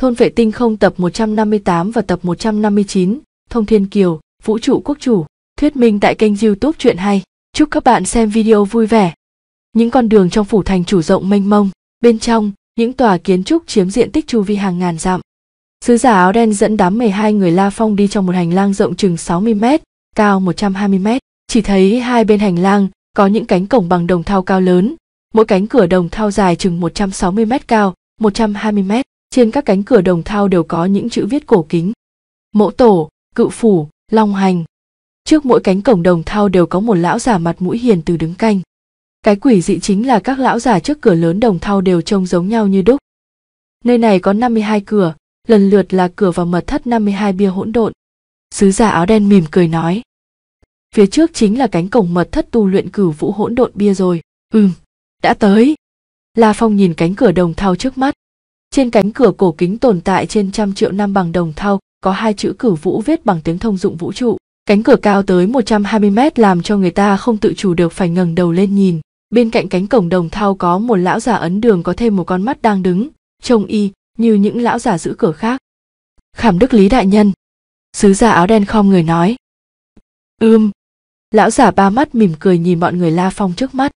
Thôn vệ tinh không tập 158 và tập 159, Thông Thiên Kiều, Vũ trụ quốc chủ, thuyết minh tại kênh youtube truyện Hay. Chúc các bạn xem video vui vẻ. Những con đường trong phủ thành chủ rộng mênh mông, bên trong, những tòa kiến trúc chiếm diện tích chu vi hàng ngàn dặm. Sứ giả áo đen dẫn đám 12 người La Phong đi trong một hành lang rộng chừng 60 mét, cao 120 mét. Chỉ thấy hai bên hành lang có những cánh cổng bằng đồng thau cao lớn, mỗi cánh cửa đồng thau dài chừng 160 mét cao, 120 mét trên các cánh cửa đồng thau đều có những chữ viết cổ kính mẫu tổ cự phủ long hành trước mỗi cánh cổng đồng thau đều có một lão giả mặt mũi hiền từ đứng canh cái quỷ dị chính là các lão giả trước cửa lớn đồng thau đều trông giống nhau như đúc nơi này có 52 cửa lần lượt là cửa vào mật thất 52 bia hỗn độn sứ giả áo đen mỉm cười nói phía trước chính là cánh cổng mật thất tu luyện cử vũ hỗn độn bia rồi ừm đã tới la phong nhìn cánh cửa đồng thau trước mắt trên cánh cửa cổ kính tồn tại trên trăm triệu năm bằng đồng thau, có hai chữ cửu vũ viết bằng tiếng thông dụng vũ trụ. Cánh cửa cao tới 120 mét làm cho người ta không tự chủ được phải ngẩng đầu lên nhìn. Bên cạnh cánh cổng đồng thau có một lão giả ấn đường có thêm một con mắt đang đứng, trông y như những lão giả giữ cửa khác. Khảm đức lý đại nhân. Sứ giả áo đen khom người nói. Ưm. Ừ. Lão giả ba mắt mỉm cười nhìn mọi người La Phong trước mắt.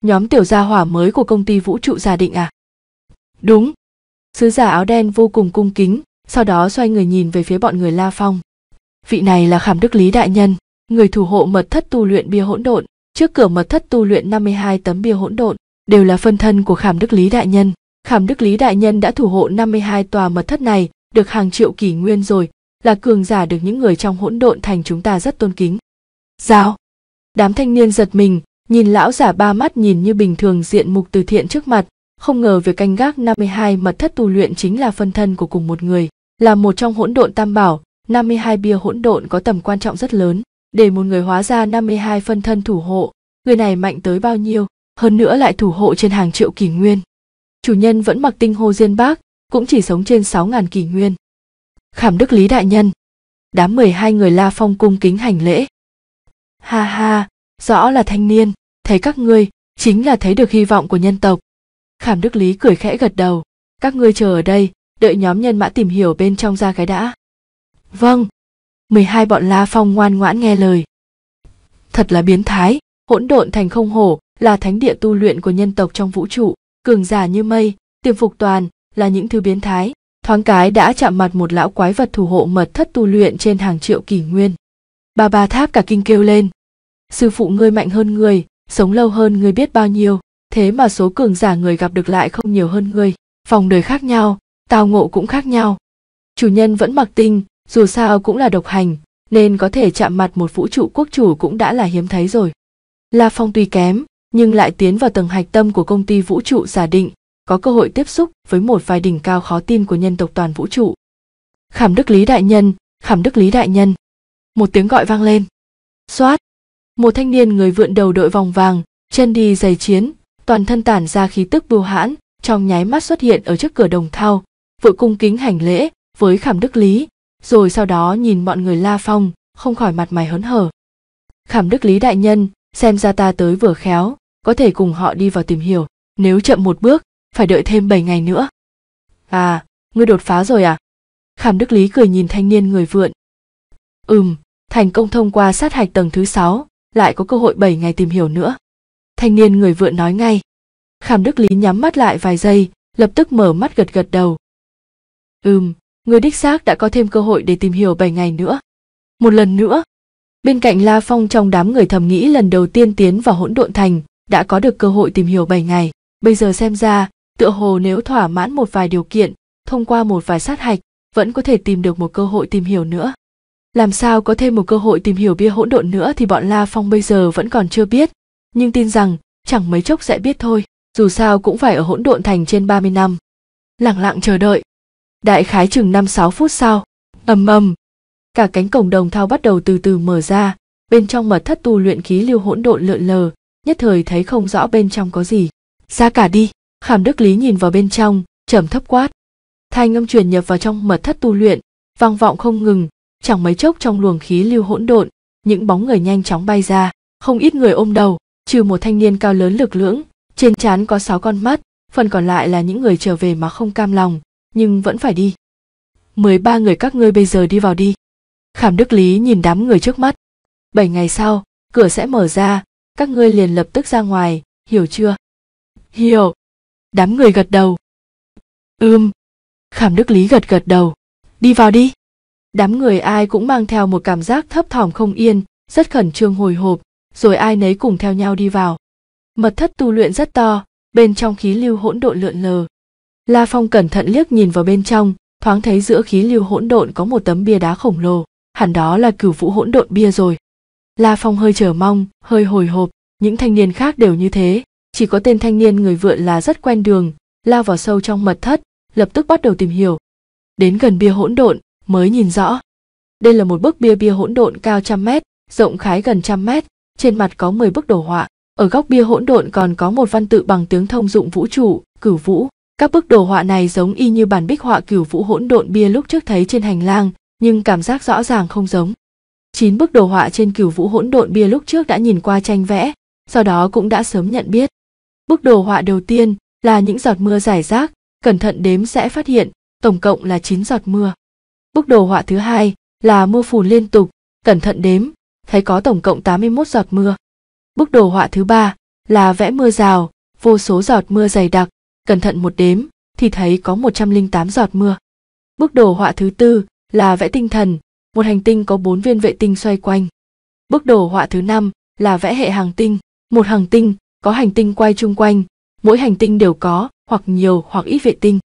Nhóm tiểu gia hỏa mới của công ty vũ trụ gia định à? Đúng, sứ giả áo đen vô cùng cung kính sau đó xoay người nhìn về phía bọn người la phong vị này là khảm đức lý đại nhân người thủ hộ mật thất tu luyện bia hỗn độn trước cửa mật thất tu luyện 52 tấm bia hỗn độn đều là phân thân của khảm đức lý đại nhân khảm đức lý đại nhân đã thủ hộ 52 tòa mật thất này được hàng triệu kỷ nguyên rồi là cường giả được những người trong hỗn độn thành chúng ta rất tôn kính giao đám thanh niên giật mình nhìn lão giả ba mắt nhìn như bình thường diện mục từ thiện trước mặt không ngờ việc canh gác 52 mật thất tu luyện chính là phân thân của cùng một người, là một trong hỗn độn tam bảo, 52 bia hỗn độn có tầm quan trọng rất lớn, để một người hóa ra 52 phân thân thủ hộ, người này mạnh tới bao nhiêu, hơn nữa lại thủ hộ trên hàng triệu kỷ nguyên. Chủ nhân vẫn mặc tinh hô diên bác, cũng chỉ sống trên 6.000 kỷ nguyên. Khảm đức lý đại nhân. Đám 12 người la phong cung kính hành lễ. Ha ha, rõ là thanh niên, thấy các ngươi, chính là thấy được hy vọng của nhân tộc khảm đức lý cười khẽ gật đầu các ngươi chờ ở đây đợi nhóm nhân mã tìm hiểu bên trong ra cái đã vâng Mười hai bọn la phong ngoan ngoãn nghe lời thật là biến thái hỗn độn thành không hổ là thánh địa tu luyện của nhân tộc trong vũ trụ cường giả như mây tiềm phục toàn là những thứ biến thái thoáng cái đã chạm mặt một lão quái vật thủ hộ mật thất tu luyện trên hàng triệu kỷ nguyên bà bà tháp cả kinh kêu lên sư phụ ngươi mạnh hơn người sống lâu hơn người biết bao nhiêu thế mà số cường giả người gặp được lại không nhiều hơn ngươi phòng đời khác nhau tao ngộ cũng khác nhau chủ nhân vẫn mặc tinh dù sao cũng là độc hành nên có thể chạm mặt một vũ trụ quốc chủ cũng đã là hiếm thấy rồi la phong tuy kém nhưng lại tiến vào tầng hạch tâm của công ty vũ trụ giả định có cơ hội tiếp xúc với một vài đỉnh cao khó tin của nhân tộc toàn vũ trụ khảm đức lý đại nhân khảm đức lý đại nhân một tiếng gọi vang lên xoát một thanh niên người vượn đầu đội vòng vàng chân đi giày chiến toàn thân tản ra khí tức bưu hãn trong nháy mắt xuất hiện ở trước cửa đồng thau vội cung kính hành lễ với khảm đức lý rồi sau đó nhìn mọi người la phong không khỏi mặt mày hớn hở khảm đức lý đại nhân xem ra ta tới vừa khéo có thể cùng họ đi vào tìm hiểu nếu chậm một bước phải đợi thêm bảy ngày nữa à ngươi đột phá rồi à khảm đức lý cười nhìn thanh niên người vượn ừm thành công thông qua sát hạch tầng thứ sáu, lại có cơ hội bảy ngày tìm hiểu nữa thanh niên người vượn nói ngay khảm đức lý nhắm mắt lại vài giây lập tức mở mắt gật gật đầu ừm người đích xác đã có thêm cơ hội để tìm hiểu bảy ngày nữa một lần nữa bên cạnh la phong trong đám người thầm nghĩ lần đầu tiên tiến vào hỗn độn thành đã có được cơ hội tìm hiểu bảy ngày bây giờ xem ra tựa hồ nếu thỏa mãn một vài điều kiện thông qua một vài sát hạch vẫn có thể tìm được một cơ hội tìm hiểu nữa làm sao có thêm một cơ hội tìm hiểu bia hỗn độn nữa thì bọn la phong bây giờ vẫn còn chưa biết nhưng tin rằng chẳng mấy chốc sẽ biết thôi, dù sao cũng phải ở hỗn độn thành trên 30 năm. Lặng lặng chờ đợi. Đại khái chừng 5-6 phút sau, ầm ầm, cả cánh cổng đồng thao bắt đầu từ từ mở ra, bên trong mật thất tu luyện khí lưu hỗn độn lượn lờ, nhất thời thấy không rõ bên trong có gì. Ra cả đi, Khảm Đức Lý nhìn vào bên trong, trầm thấp quát. Thanh âm truyền nhập vào trong mật thất tu luyện, vang vọng không ngừng, chẳng mấy chốc trong luồng khí lưu hỗn độn, những bóng người nhanh chóng bay ra, không ít người ôm đầu, trừ một thanh niên cao lớn lực lưỡng trên trán có sáu con mắt phần còn lại là những người trở về mà không cam lòng nhưng vẫn phải đi mười ba người các ngươi bây giờ đi vào đi khảm đức lý nhìn đám người trước mắt bảy ngày sau cửa sẽ mở ra các ngươi liền lập tức ra ngoài hiểu chưa hiểu đám người gật đầu ưm khảm đức lý gật gật đầu đi vào đi đám người ai cũng mang theo một cảm giác thấp thỏm không yên rất khẩn trương hồi hộp rồi ai nấy cùng theo nhau đi vào mật thất tu luyện rất to bên trong khí lưu hỗn độn lượn lờ la phong cẩn thận liếc nhìn vào bên trong thoáng thấy giữa khí lưu hỗn độn có một tấm bia đá khổng lồ hẳn đó là cửu vũ hỗn độn bia rồi la phong hơi chờ mong hơi hồi hộp những thanh niên khác đều như thế chỉ có tên thanh niên người vượn là rất quen đường lao vào sâu trong mật thất lập tức bắt đầu tìm hiểu đến gần bia hỗn độn mới nhìn rõ đây là một bức bia bia hỗn độn cao trăm mét rộng khái gần trăm mét trên mặt có 10 bức đồ họa, ở góc bia hỗn độn còn có một văn tự bằng tiếng thông dụng vũ trụ, cửu vũ. Các bức đồ họa này giống y như bản bích họa cửu vũ hỗn độn bia lúc trước thấy trên hành lang, nhưng cảm giác rõ ràng không giống. Chín bức đồ họa trên cửu vũ hỗn độn bia lúc trước đã nhìn qua tranh vẽ, sau đó cũng đã sớm nhận biết. Bức đồ họa đầu tiên là những giọt mưa rải rác, cẩn thận đếm sẽ phát hiện, tổng cộng là 9 giọt mưa. Bức đồ họa thứ hai là mưa phùn liên tục, cẩn thận đếm, thấy có tổng cộng 81 giọt mưa. Bức đồ họa thứ ba là vẽ mưa rào, vô số giọt mưa dày đặc, cẩn thận một đếm thì thấy có 108 giọt mưa. Bức đồ họa thứ tư là vẽ tinh thần, một hành tinh có bốn viên vệ tinh xoay quanh. Bức đồ họa thứ năm là vẽ hệ hàng tinh, một hàng tinh có hành tinh quay chung quanh, mỗi hành tinh đều có hoặc nhiều hoặc ít vệ tinh.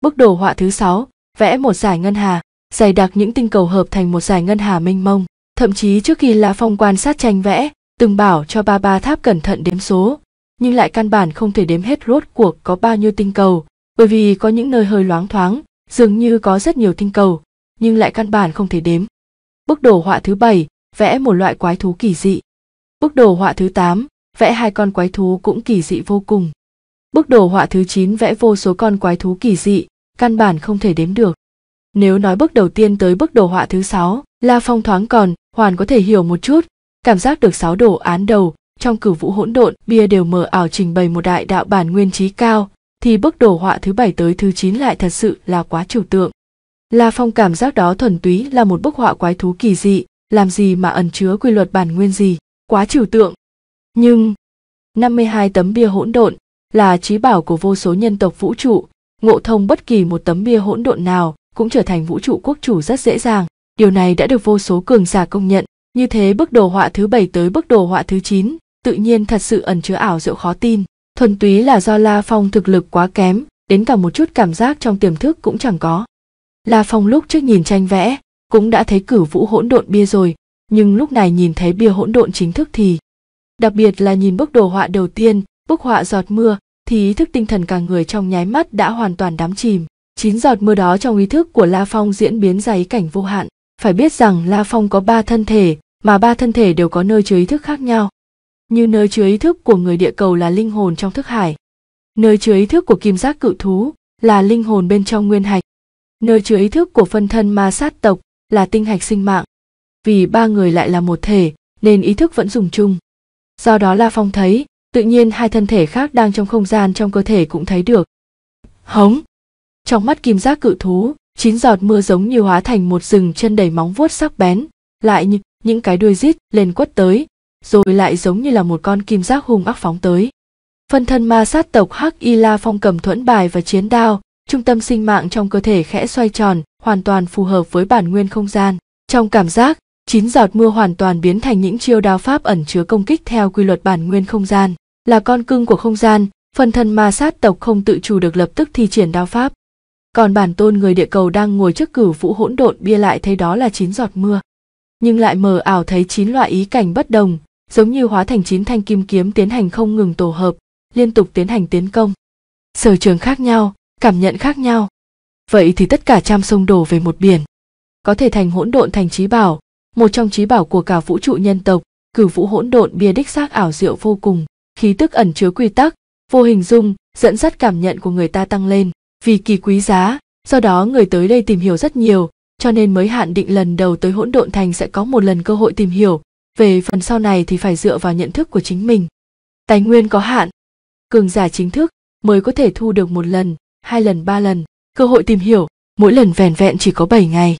Bức đồ họa thứ sáu vẽ một giải ngân hà, dày đặc những tinh cầu hợp thành một giải ngân hà mênh mông thậm chí trước khi lã phong quan sát tranh vẽ từng bảo cho ba ba tháp cẩn thận đếm số nhưng lại căn bản không thể đếm hết rốt cuộc có bao nhiêu tinh cầu bởi vì có những nơi hơi loáng thoáng dường như có rất nhiều tinh cầu nhưng lại căn bản không thể đếm bức đồ họa thứ bảy vẽ một loại quái thú kỳ dị bức đồ họa thứ tám vẽ hai con quái thú cũng kỳ dị vô cùng bức đồ họa thứ chín vẽ vô số con quái thú kỳ dị căn bản không thể đếm được nếu nói bước đầu tiên tới bức đồ họa thứ sáu la phong thoáng còn hoàn có thể hiểu một chút cảm giác được sáu đồ án đầu trong cử vũ hỗn độn bia đều mờ ảo trình bày một đại đạo bản nguyên trí cao thì bức đồ họa thứ bảy tới thứ chín lại thật sự là quá trừu tượng la phong cảm giác đó thuần túy là một bức họa quái thú kỳ dị làm gì mà ẩn chứa quy luật bản nguyên gì quá trừu tượng nhưng 52 tấm bia hỗn độn là trí bảo của vô số nhân tộc vũ trụ ngộ thông bất kỳ một tấm bia hỗn độn nào cũng trở thành vũ trụ quốc chủ rất dễ dàng Điều này đã được vô số cường giả công nhận, như thế bức đồ họa thứ bảy tới bức đồ họa thứ chín tự nhiên thật sự ẩn chứa ảo diệu khó tin, thuần túy là do La Phong thực lực quá kém, đến cả một chút cảm giác trong tiềm thức cũng chẳng có. La Phong lúc trước nhìn tranh vẽ, cũng đã thấy cử vũ hỗn độn bia rồi, nhưng lúc này nhìn thấy bia hỗn độn chính thức thì đặc biệt là nhìn bức đồ họa đầu tiên, bức họa giọt mưa, thì ý thức tinh thần cả người trong nháy mắt đã hoàn toàn đắm chìm. Chín giọt mưa đó trong ý thức của La Phong diễn biến dày cảnh vô hạn phải biết rằng la phong có ba thân thể mà ba thân thể đều có nơi chứa ý thức khác nhau như nơi chứa ý thức của người địa cầu là linh hồn trong thức hải nơi chứa ý thức của kim giác cự thú là linh hồn bên trong nguyên hạch nơi chứa ý thức của phân thân ma sát tộc là tinh hạch sinh mạng vì ba người lại là một thể nên ý thức vẫn dùng chung do đó la phong thấy tự nhiên hai thân thể khác đang trong không gian trong cơ thể cũng thấy được hống trong mắt kim giác cự thú chín giọt mưa giống như hóa thành một rừng chân đầy móng vuốt sắc bén lại như những cái đuôi rít lên quất tới rồi lại giống như là một con kim giác hung ác phóng tới phân thân ma sát tộc hắc y la phong cầm thuẫn bài và chiến đao trung tâm sinh mạng trong cơ thể khẽ xoay tròn hoàn toàn phù hợp với bản nguyên không gian trong cảm giác chín giọt mưa hoàn toàn biến thành những chiêu đao pháp ẩn chứa công kích theo quy luật bản nguyên không gian là con cưng của không gian phân thân ma sát tộc không tự chủ được lập tức thi triển đao pháp còn bản tôn người địa cầu đang ngồi trước cửu vũ hỗn độn bia lại thấy đó là chín giọt mưa nhưng lại mờ ảo thấy chín loại ý cảnh bất đồng giống như hóa thành chín thanh kim kiếm tiến hành không ngừng tổ hợp liên tục tiến hành tiến công sở trường khác nhau cảm nhận khác nhau vậy thì tất cả trăm sông đổ về một biển có thể thành hỗn độn thành trí bảo một trong trí bảo của cả vũ trụ nhân tộc cửu vũ hỗn độn bia đích xác ảo diệu vô cùng khí tức ẩn chứa quy tắc vô hình dung dẫn dắt cảm nhận của người ta tăng lên vì kỳ quý giá do đó người tới đây tìm hiểu rất nhiều cho nên mới hạn định lần đầu tới hỗn độn thành sẽ có một lần cơ hội tìm hiểu về phần sau này thì phải dựa vào nhận thức của chính mình tài nguyên có hạn cường giả chính thức mới có thể thu được một lần hai lần ba lần cơ hội tìm hiểu mỗi lần vẻn vẹn chỉ có bảy ngày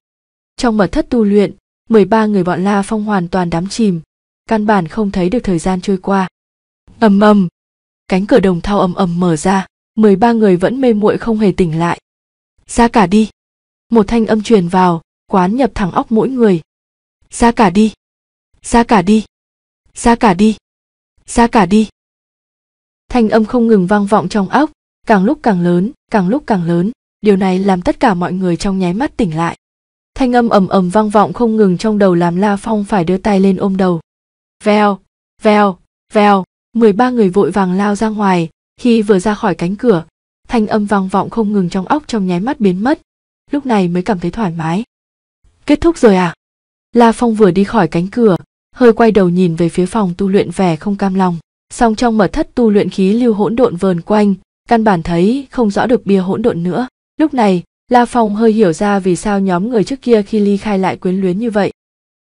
trong mật thất tu luyện 13 người bọn la phong hoàn toàn đắm chìm căn bản không thấy được thời gian trôi qua ầm ầm cánh cửa đồng thau ầm ầm mở ra mười ba người vẫn mê muội không hề tỉnh lại. Ra cả đi. Một thanh âm truyền vào, quán nhập thẳng óc mỗi người. Ra cả đi. Ra cả đi. Ra cả đi. Ra cả đi. Thanh âm không ngừng vang vọng trong óc, càng lúc càng lớn, càng lúc càng lớn, điều này làm tất cả mọi người trong nháy mắt tỉnh lại. Thanh âm ầm ầm vang vọng không ngừng trong đầu làm La Phong phải đưa tay lên ôm đầu. Vèo, vèo, vèo, ba người vội vàng lao ra ngoài, khi vừa ra khỏi cánh cửa, thanh âm vang vọng không ngừng trong óc trong nháy mắt biến mất, lúc này mới cảm thấy thoải mái. Kết thúc rồi à? La Phong vừa đi khỏi cánh cửa, hơi quay đầu nhìn về phía phòng tu luyện vẻ không cam lòng. Song trong mật thất tu luyện khí lưu hỗn độn vờn quanh, căn bản thấy không rõ được bia hỗn độn nữa. Lúc này, La Phong hơi hiểu ra vì sao nhóm người trước kia khi ly khai lại quyến luyến như vậy.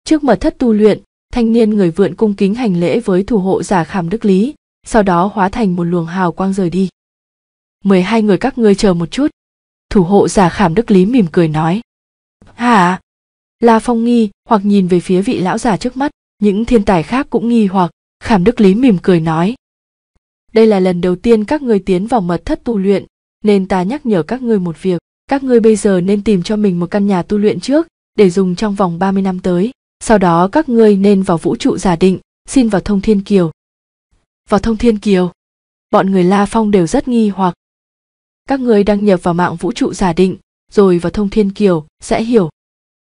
Trước mật thất tu luyện, thanh niên người vượn cung kính hành lễ với thủ hộ giả Khảm Đức Lý, sau đó hóa thành một luồng hào quang rời đi. Mười hai người các ngươi chờ một chút. Thủ hộ giả khảm đức lý mỉm cười nói. Hả? La Phong nghi hoặc nhìn về phía vị lão già trước mắt, những thiên tài khác cũng nghi hoặc, khảm đức lý mỉm cười nói. Đây là lần đầu tiên các ngươi tiến vào mật thất tu luyện, nên ta nhắc nhở các ngươi một việc, các ngươi bây giờ nên tìm cho mình một căn nhà tu luyện trước, để dùng trong vòng 30 năm tới, sau đó các ngươi nên vào vũ trụ giả định, xin vào thông thiên kiều, vào thông thiên kiều bọn người la phong đều rất nghi hoặc các người đăng nhập vào mạng vũ trụ giả định rồi vào thông thiên kiều sẽ hiểu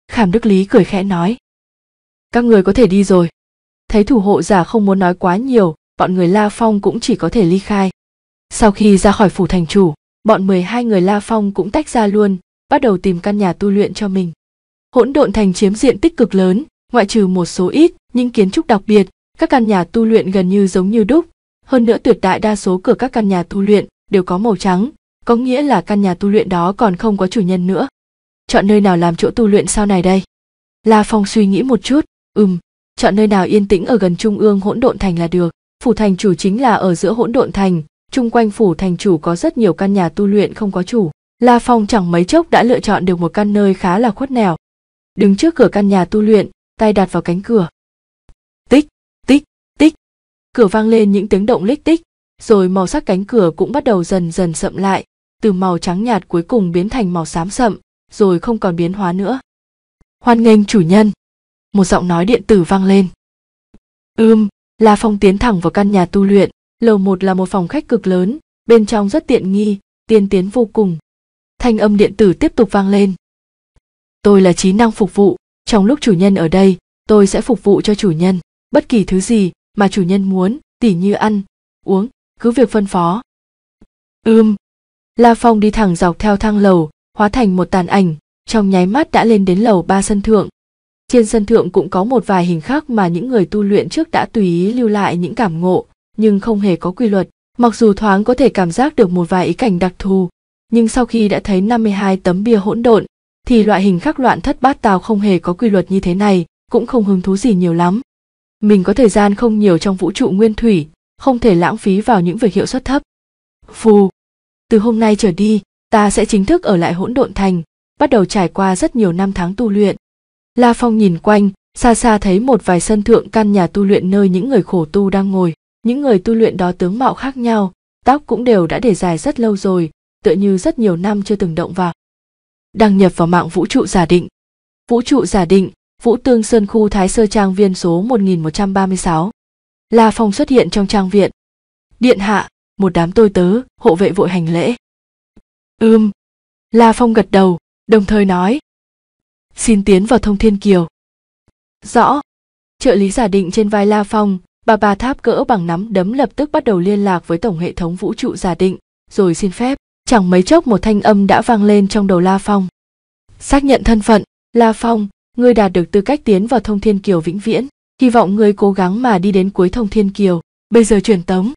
khảm đức lý cười khẽ nói các người có thể đi rồi thấy thủ hộ giả không muốn nói quá nhiều bọn người la phong cũng chỉ có thể ly khai sau khi ra khỏi phủ thành chủ bọn 12 người la phong cũng tách ra luôn bắt đầu tìm căn nhà tu luyện cho mình hỗn độn thành chiếm diện tích cực lớn ngoại trừ một số ít những kiến trúc đặc biệt các căn nhà tu luyện gần như giống như đúc hơn nữa tuyệt đại đa số cửa các căn nhà tu luyện đều có màu trắng, có nghĩa là căn nhà tu luyện đó còn không có chủ nhân nữa. Chọn nơi nào làm chỗ tu luyện sau này đây? La Phong suy nghĩ một chút, ừm, chọn nơi nào yên tĩnh ở gần trung ương hỗn độn thành là được. Phủ thành chủ chính là ở giữa hỗn độn thành, chung quanh phủ thành chủ có rất nhiều căn nhà tu luyện không có chủ. La Phong chẳng mấy chốc đã lựa chọn được một căn nơi khá là khuất nẻo. Đứng trước cửa căn nhà tu luyện, tay đặt vào cánh cửa, cửa vang lên những tiếng động lích tích rồi màu sắc cánh cửa cũng bắt đầu dần dần sậm lại từ màu trắng nhạt cuối cùng biến thành màu xám sậm rồi không còn biến hóa nữa hoan nghênh chủ nhân một giọng nói điện tử vang lên ươm um, la phong tiến thẳng vào căn nhà tu luyện lầu một là một phòng khách cực lớn bên trong rất tiện nghi tiên tiến vô cùng thanh âm điện tử tiếp tục vang lên tôi là trí năng phục vụ trong lúc chủ nhân ở đây tôi sẽ phục vụ cho chủ nhân bất kỳ thứ gì mà chủ nhân muốn tỉ như ăn uống cứ việc phân phó ưm la phong đi thẳng dọc theo thang lầu hóa thành một tàn ảnh trong nháy mắt đã lên đến lầu ba sân thượng trên sân thượng cũng có một vài hình khác mà những người tu luyện trước đã tùy ý lưu lại những cảm ngộ nhưng không hề có quy luật mặc dù thoáng có thể cảm giác được một vài ý cảnh đặc thù nhưng sau khi đã thấy 52 tấm bia hỗn độn thì loại hình khắc loạn thất bát tào không hề có quy luật như thế này cũng không hứng thú gì nhiều lắm mình có thời gian không nhiều trong vũ trụ nguyên thủy không thể lãng phí vào những việc hiệu suất thấp phù từ hôm nay trở đi ta sẽ chính thức ở lại hỗn độn thành bắt đầu trải qua rất nhiều năm tháng tu luyện la phong nhìn quanh xa xa thấy một vài sân thượng căn nhà tu luyện nơi những người khổ tu đang ngồi những người tu luyện đó tướng mạo khác nhau tóc cũng đều đã để dài rất lâu rồi tựa như rất nhiều năm chưa từng động vào đăng nhập vào mạng vũ trụ giả định vũ trụ giả định Vũ Tương Sơn khu Thái Sơ Trang Viên số 1136. La Phong xuất hiện trong trang viện. Điện hạ, một đám tôi tớ, hộ vệ vội hành lễ. Ưm. La Phong gật đầu, đồng thời nói. Xin tiến vào thông thiên kiều. Rõ. Trợ lý giả định trên vai La Phong, bà bà tháp cỡ bằng nắm đấm lập tức bắt đầu liên lạc với tổng hệ thống vũ trụ giả định, rồi xin phép. Chẳng mấy chốc một thanh âm đã vang lên trong đầu La Phong. Xác nhận thân phận, La Phong, ngươi đạt được tư cách tiến vào thông thiên kiều vĩnh viễn hy vọng ngươi cố gắng mà đi đến cuối thông thiên kiều bây giờ truyền tống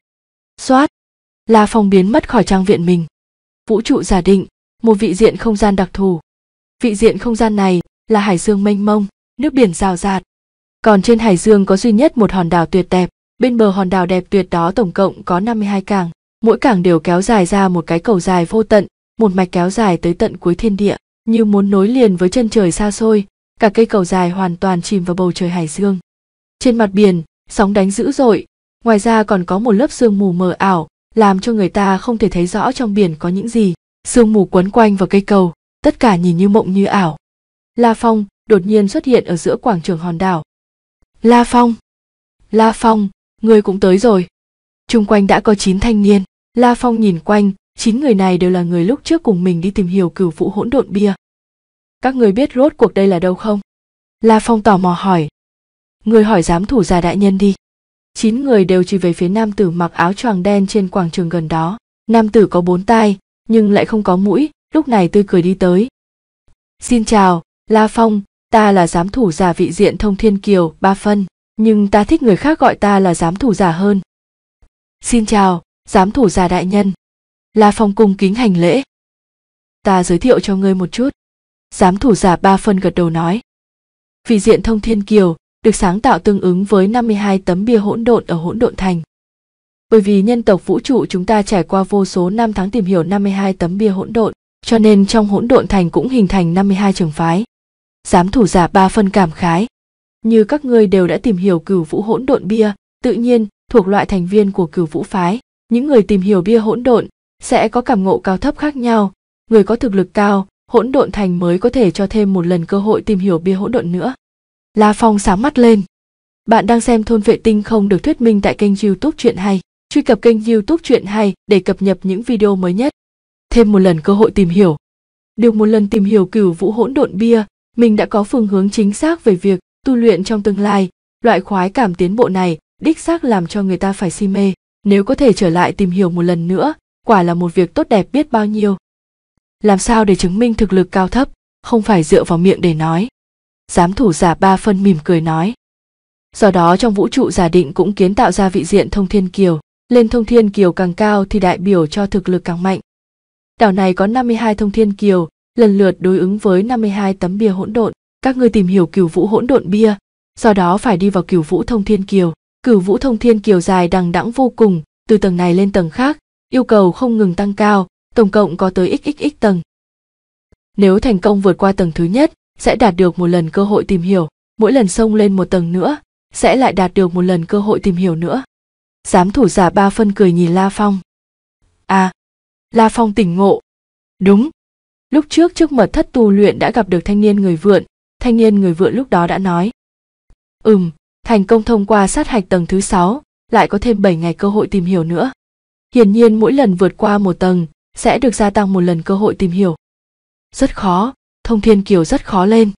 xoát la phong biến mất khỏi trang viện mình vũ trụ giả định một vị diện không gian đặc thù vị diện không gian này là hải dương mênh mông nước biển rào rạt còn trên hải dương có duy nhất một hòn đảo tuyệt đẹp bên bờ hòn đảo đẹp tuyệt đó tổng cộng có 52 cảng mỗi cảng đều kéo dài ra một cái cầu dài vô tận một mạch kéo dài tới tận cuối thiên địa như muốn nối liền với chân trời xa xôi cả cây cầu dài hoàn toàn chìm vào bầu trời hải dương trên mặt biển sóng đánh dữ dội ngoài ra còn có một lớp sương mù mờ ảo làm cho người ta không thể thấy rõ trong biển có những gì sương mù quấn quanh vào cây cầu tất cả nhìn như mộng như ảo la phong đột nhiên xuất hiện ở giữa quảng trường hòn đảo la phong la phong ngươi cũng tới rồi chung quanh đã có chín thanh niên la phong nhìn quanh chín người này đều là người lúc trước cùng mình đi tìm hiểu cửu vụ hỗn độn bia các người biết rốt cuộc đây là đâu không la phong tò mò hỏi người hỏi giám thủ già đại nhân đi chín người đều chỉ về phía nam tử mặc áo choàng đen trên quảng trường gần đó nam tử có bốn tai nhưng lại không có mũi lúc này tươi cười đi tới xin chào la phong ta là giám thủ giả vị diện thông thiên kiều ba phân nhưng ta thích người khác gọi ta là giám thủ giả hơn xin chào giám thủ giả đại nhân la phong cung kính hành lễ ta giới thiệu cho ngươi một chút giám thủ giả ba phân gật đầu nói vì diện thông thiên kiều được sáng tạo tương ứng với 52 tấm bia hỗn độn ở hỗn độn thành. Bởi vì nhân tộc vũ trụ chúng ta trải qua vô số năm tháng tìm hiểu 52 tấm bia hỗn độn, cho nên trong hỗn độn thành cũng hình thành 52 trường phái. Giám thủ giả ba phân cảm khái. Như các ngươi đều đã tìm hiểu cửu vũ hỗn độn bia, tự nhiên thuộc loại thành viên của cửu vũ phái. Những người tìm hiểu bia hỗn độn sẽ có cảm ngộ cao thấp khác nhau, người có thực lực cao hỗn độn thành mới có thể cho thêm một lần cơ hội tìm hiểu bia hỗn độn nữa. La Phong sáng mắt lên. Bạn đang xem thôn vệ tinh không được thuyết minh tại kênh youtube chuyện hay. Truy cập kênh youtube chuyện hay để cập nhật những video mới nhất. Thêm một lần cơ hội tìm hiểu. Được một lần tìm hiểu cửu vũ hỗn độn bia, mình đã có phương hướng chính xác về việc tu luyện trong tương lai. Loại khoái cảm tiến bộ này đích xác làm cho người ta phải si mê. Nếu có thể trở lại tìm hiểu một lần nữa, quả là một việc tốt đẹp biết bao nhiêu làm sao để chứng minh thực lực cao thấp không phải dựa vào miệng để nói giám thủ giả ba phân mỉm cười nói do đó trong vũ trụ giả định cũng kiến tạo ra vị diện thông thiên kiều lên thông thiên kiều càng cao thì đại biểu cho thực lực càng mạnh đảo này có 52 thông thiên kiều lần lượt đối ứng với 52 tấm bia hỗn độn các ngươi tìm hiểu cửu vũ hỗn độn bia do đó phải đi vào cửu vũ thông thiên kiều cửu vũ thông thiên kiều dài đằng đẵng vô cùng từ tầng này lên tầng khác yêu cầu không ngừng tăng cao tổng cộng có tới xxx tầng. Nếu thành công vượt qua tầng thứ nhất, sẽ đạt được một lần cơ hội tìm hiểu, mỗi lần xông lên một tầng nữa, sẽ lại đạt được một lần cơ hội tìm hiểu nữa. Giám thủ giả ba phân cười nhìn La Phong. À, La Phong tỉnh ngộ. Đúng. Lúc trước trước mật thất tu luyện đã gặp được thanh niên người vượn, thanh niên người vượn lúc đó đã nói. Ừm, thành công thông qua sát hạch tầng thứ 6, lại có thêm 7 ngày cơ hội tìm hiểu nữa. Hiển nhiên mỗi lần vượt qua một tầng sẽ được gia tăng một lần cơ hội tìm hiểu. Rất khó, thông thiên kiều rất khó lên.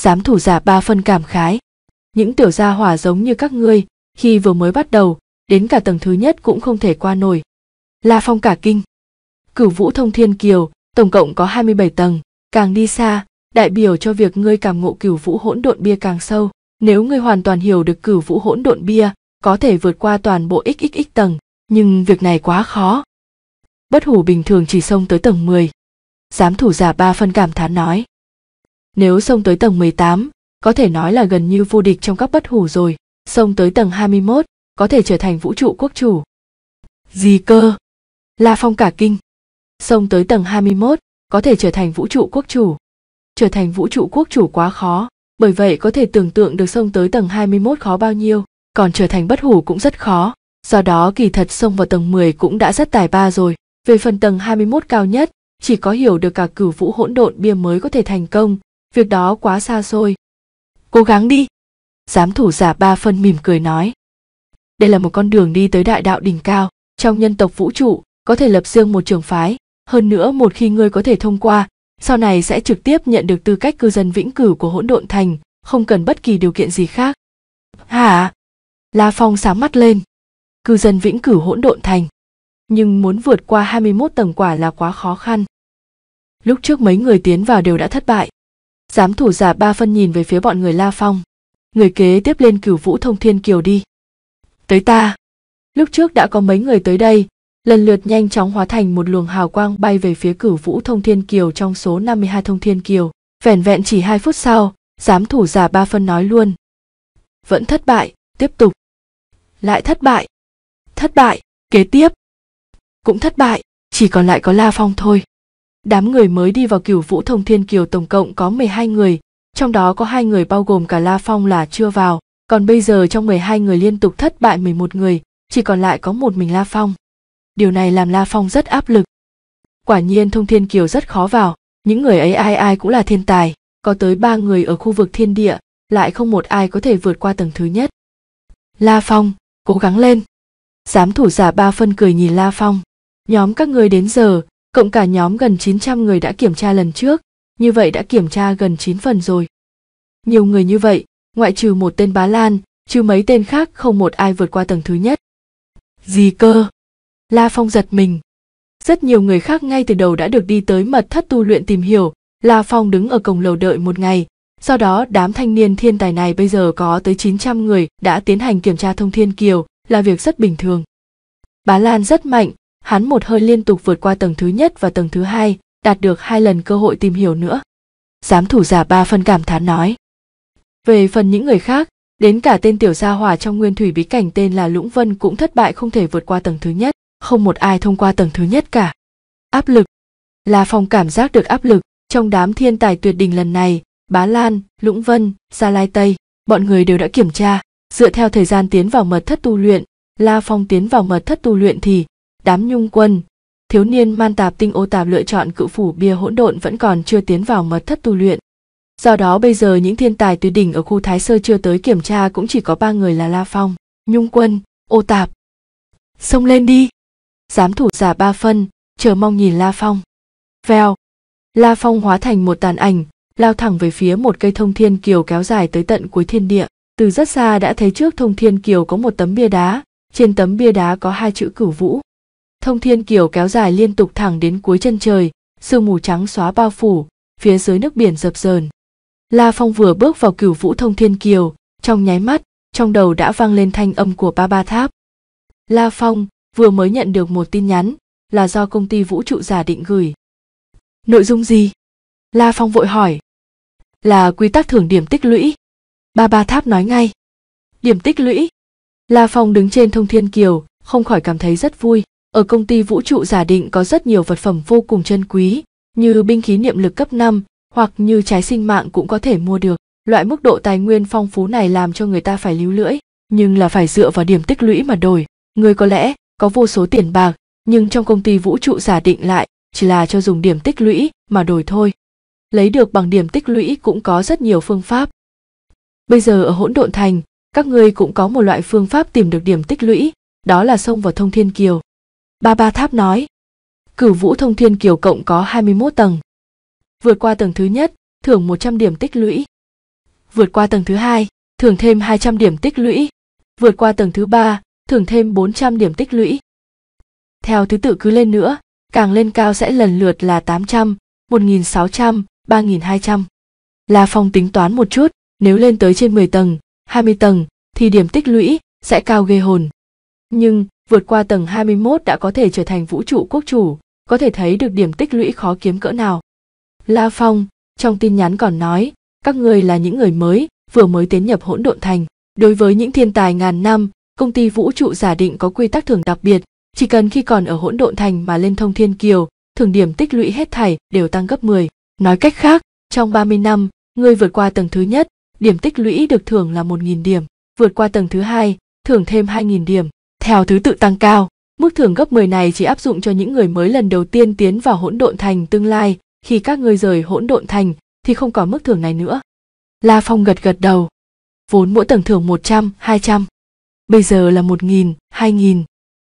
Giám thủ giả ba phân cảm khái. Những tiểu gia hỏa giống như các ngươi, khi vừa mới bắt đầu, đến cả tầng thứ nhất cũng không thể qua nổi. La Phong cả kinh. Cửu vũ thông thiên kiều, tổng cộng có 27 tầng, càng đi xa, đại biểu cho việc ngươi cảm ngộ cửu vũ hỗn độn bia càng sâu. Nếu ngươi hoàn toàn hiểu được cửu vũ hỗn độn bia, có thể vượt qua toàn bộ xxx tầng, nhưng việc này quá khó bất hủ bình thường chỉ xông tới tầng 10. Giám thủ giả ba phân cảm thán nói. Nếu xông tới tầng 18, có thể nói là gần như vô địch trong các bất hủ rồi, xông tới tầng 21, có thể trở thành vũ trụ quốc chủ. Gì cơ? La Phong cả kinh. Xông tới tầng 21, có thể trở thành vũ trụ quốc chủ. Trở thành vũ trụ quốc chủ quá khó, bởi vậy có thể tưởng tượng được xông tới tầng 21 khó bao nhiêu, còn trở thành bất hủ cũng rất khó. Do đó kỳ thật xông vào tầng 10 cũng đã rất tài ba rồi. Về phần tầng 21 cao nhất, chỉ có hiểu được cả cửu vũ hỗn độn bia mới có thể thành công, việc đó quá xa xôi. Cố gắng đi! Giám thủ giả ba phân mỉm cười nói. Đây là một con đường đi tới đại đạo đỉnh cao, trong nhân tộc vũ trụ, có thể lập riêng một trường phái. Hơn nữa một khi ngươi có thể thông qua, sau này sẽ trực tiếp nhận được tư cách cư dân vĩnh cửu của hỗn độn thành, không cần bất kỳ điều kiện gì khác. Hả? La Phong sáng mắt lên. Cư dân vĩnh cửu hỗn độn thành nhưng muốn vượt qua 21 tầng quả là quá khó khăn. Lúc trước mấy người tiến vào đều đã thất bại. Giám thủ giả ba phân nhìn về phía bọn người La Phong. Người kế tiếp lên cửu vũ thông thiên kiều đi. Tới ta. Lúc trước đã có mấy người tới đây, lần lượt nhanh chóng hóa thành một luồng hào quang bay về phía cửu vũ thông thiên kiều trong số 52 thông thiên kiều. Vẹn vẹn chỉ 2 phút sau, giám thủ giả ba phân nói luôn. Vẫn thất bại, tiếp tục. Lại thất bại. Thất bại, kế tiếp cũng thất bại chỉ còn lại có la phong thôi đám người mới đi vào cửu vũ thông thiên kiều tổng cộng có 12 người trong đó có hai người bao gồm cả la phong là chưa vào còn bây giờ trong 12 người liên tục thất bại 11 người chỉ còn lại có một mình la phong điều này làm la phong rất áp lực quả nhiên thông thiên kiều rất khó vào những người ấy ai ai cũng là thiên tài có tới ba người ở khu vực thiên địa lại không một ai có thể vượt qua tầng thứ nhất la phong cố gắng lên giám thủ giả ba phân cười nhìn la phong Nhóm các người đến giờ, cộng cả nhóm gần 900 người đã kiểm tra lần trước, như vậy đã kiểm tra gần 9 phần rồi. Nhiều người như vậy, ngoại trừ một tên Bá Lan, chứ mấy tên khác không một ai vượt qua tầng thứ nhất. Gì cơ? La Phong giật mình. Rất nhiều người khác ngay từ đầu đã được đi tới mật thất tu luyện tìm hiểu, La Phong đứng ở cổng lầu đợi một ngày, sau đó đám thanh niên thiên tài này bây giờ có tới 900 người đã tiến hành kiểm tra thông thiên kiều, là việc rất bình thường. Bá Lan rất mạnh, hắn một hơi liên tục vượt qua tầng thứ nhất và tầng thứ hai, đạt được hai lần cơ hội tìm hiểu nữa. Giám thủ giả ba phân cảm thán nói. Về phần những người khác, đến cả tên tiểu gia hỏa trong nguyên thủy bí cảnh tên là Lũng Vân cũng thất bại không thể vượt qua tầng thứ nhất, không một ai thông qua tầng thứ nhất cả. Áp lực. Là phòng cảm giác được áp lực, trong đám thiên tài tuyệt đỉnh lần này, Bá Lan, Lũng Vân, Gia Lai Tây, bọn người đều đã kiểm tra, dựa theo thời gian tiến vào mật thất tu luyện, La Phong tiến vào mật thất tu luyện thì đám nhung quân thiếu niên man tạp tinh ô tạp lựa chọn cự phủ bia hỗn độn vẫn còn chưa tiến vào mật thất tu luyện do đó bây giờ những thiên tài từ đỉnh ở khu thái sơ chưa tới kiểm tra cũng chỉ có ba người là la phong nhung quân ô tạp xông lên đi giám thủ giả ba phân chờ mong nhìn la phong veo la phong hóa thành một tàn ảnh lao thẳng về phía một cây thông thiên kiều kéo dài tới tận cuối thiên địa từ rất xa đã thấy trước thông thiên kiều có một tấm bia đá trên tấm bia đá có hai chữ cửu vũ Thông thiên kiều kéo dài liên tục thẳng đến cuối chân trời, sương mù trắng xóa bao phủ, phía dưới nước biển dập dờn. La Phong vừa bước vào cửu vũ thông thiên kiều, trong nháy mắt, trong đầu đã vang lên thanh âm của ba ba tháp. La Phong vừa mới nhận được một tin nhắn, là do công ty vũ trụ giả định gửi. Nội dung gì? La Phong vội hỏi. Là quy tắc thưởng điểm tích lũy. Ba ba tháp nói ngay. Điểm tích lũy. La Phong đứng trên thông thiên kiều, không khỏi cảm thấy rất vui. Ở công ty vũ trụ giả định có rất nhiều vật phẩm vô cùng chân quý, như binh khí niệm lực cấp 5 hoặc như trái sinh mạng cũng có thể mua được. Loại mức độ tài nguyên phong phú này làm cho người ta phải líu lưỡi, nhưng là phải dựa vào điểm tích lũy mà đổi. Người có lẽ có vô số tiền bạc, nhưng trong công ty vũ trụ giả định lại chỉ là cho dùng điểm tích lũy mà đổi thôi. Lấy được bằng điểm tích lũy cũng có rất nhiều phương pháp. Bây giờ ở hỗn độn thành, các ngươi cũng có một loại phương pháp tìm được điểm tích lũy, đó là xông vào thông thiên kiều. Ba Ba Tháp nói, cửu vũ thông thiên kiều cộng có 21 tầng. Vượt qua tầng thứ nhất, thưởng 100 điểm tích lũy. Vượt qua tầng thứ hai, thưởng thêm 200 điểm tích lũy. Vượt qua tầng thứ ba, thưởng thêm 400 điểm tích lũy. Theo thứ tự cứ lên nữa, càng lên cao sẽ lần lượt là 800, 1600, 3200. La Phong tính toán một chút, nếu lên tới trên 10 tầng, 20 tầng thì điểm tích lũy sẽ cao ghê hồn. Nhưng vượt qua tầng 21 đã có thể trở thành vũ trụ quốc chủ, có thể thấy được điểm tích lũy khó kiếm cỡ nào. La Phong, trong tin nhắn còn nói, các người là những người mới, vừa mới tiến nhập hỗn độn thành. Đối với những thiên tài ngàn năm, công ty vũ trụ giả định có quy tắc thưởng đặc biệt, chỉ cần khi còn ở hỗn độn thành mà lên thông thiên kiều, thưởng điểm tích lũy hết thảy đều tăng gấp 10. Nói cách khác, trong 30 năm, người vượt qua tầng thứ nhất, điểm tích lũy được thưởng là 1.000 điểm, vượt qua tầng thứ hai, thưởng thêm 2.000 điểm, theo thứ tự tăng cao. Mức thưởng gấp 10 này chỉ áp dụng cho những người mới lần đầu tiên tiến vào hỗn độn thành tương lai, khi các ngươi rời hỗn độn thành thì không còn mức thưởng này nữa. La Phong gật gật đầu. Vốn mỗi tầng thưởng 100, 200. Bây giờ là 1.000, 2.000.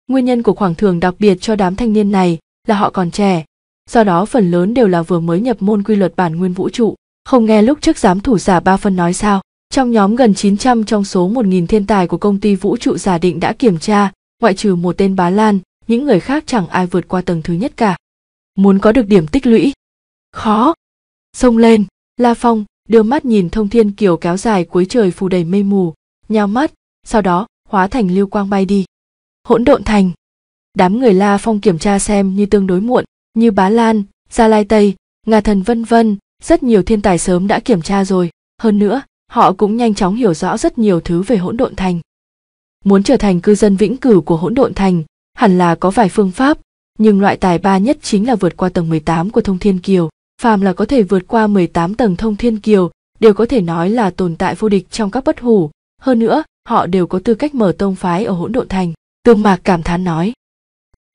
Nguyên nhân của khoảng thưởng đặc biệt cho đám thanh niên này là họ còn trẻ, do đó phần lớn đều là vừa mới nhập môn quy luật bản nguyên vũ trụ, không nghe lúc trước giám thủ giả ba phân nói sao. Trong nhóm gần 900 trong số 1.000 thiên tài của công ty vũ trụ giả định đã kiểm tra, ngoại trừ một tên Bá Lan, những người khác chẳng ai vượt qua tầng thứ nhất cả. Muốn có được điểm tích lũy? Khó! Xông lên, La Phong, đưa mắt nhìn thông thiên kiều kéo dài cuối trời phủ đầy mây mù, nhao mắt, sau đó hóa thành lưu quang bay đi. Hỗn độn thành. Đám người La Phong kiểm tra xem như tương đối muộn, như Bá Lan, Gia Lai Tây, Ngà Thần vân vân, rất nhiều thiên tài sớm đã kiểm tra rồi. Hơn nữa, họ cũng nhanh chóng hiểu rõ rất nhiều thứ về hỗn độn thành. Muốn trở thành cư dân vĩnh cửu của hỗn độn thành, hẳn là có vài phương pháp, nhưng loại tài ba nhất chính là vượt qua tầng 18 của thông thiên kiều. Phàm là có thể vượt qua 18 tầng thông thiên kiều, đều có thể nói là tồn tại vô địch trong các bất hủ. Hơn nữa, họ đều có tư cách mở tông phái ở hỗn độn thành. Tương Mạc cảm thán nói.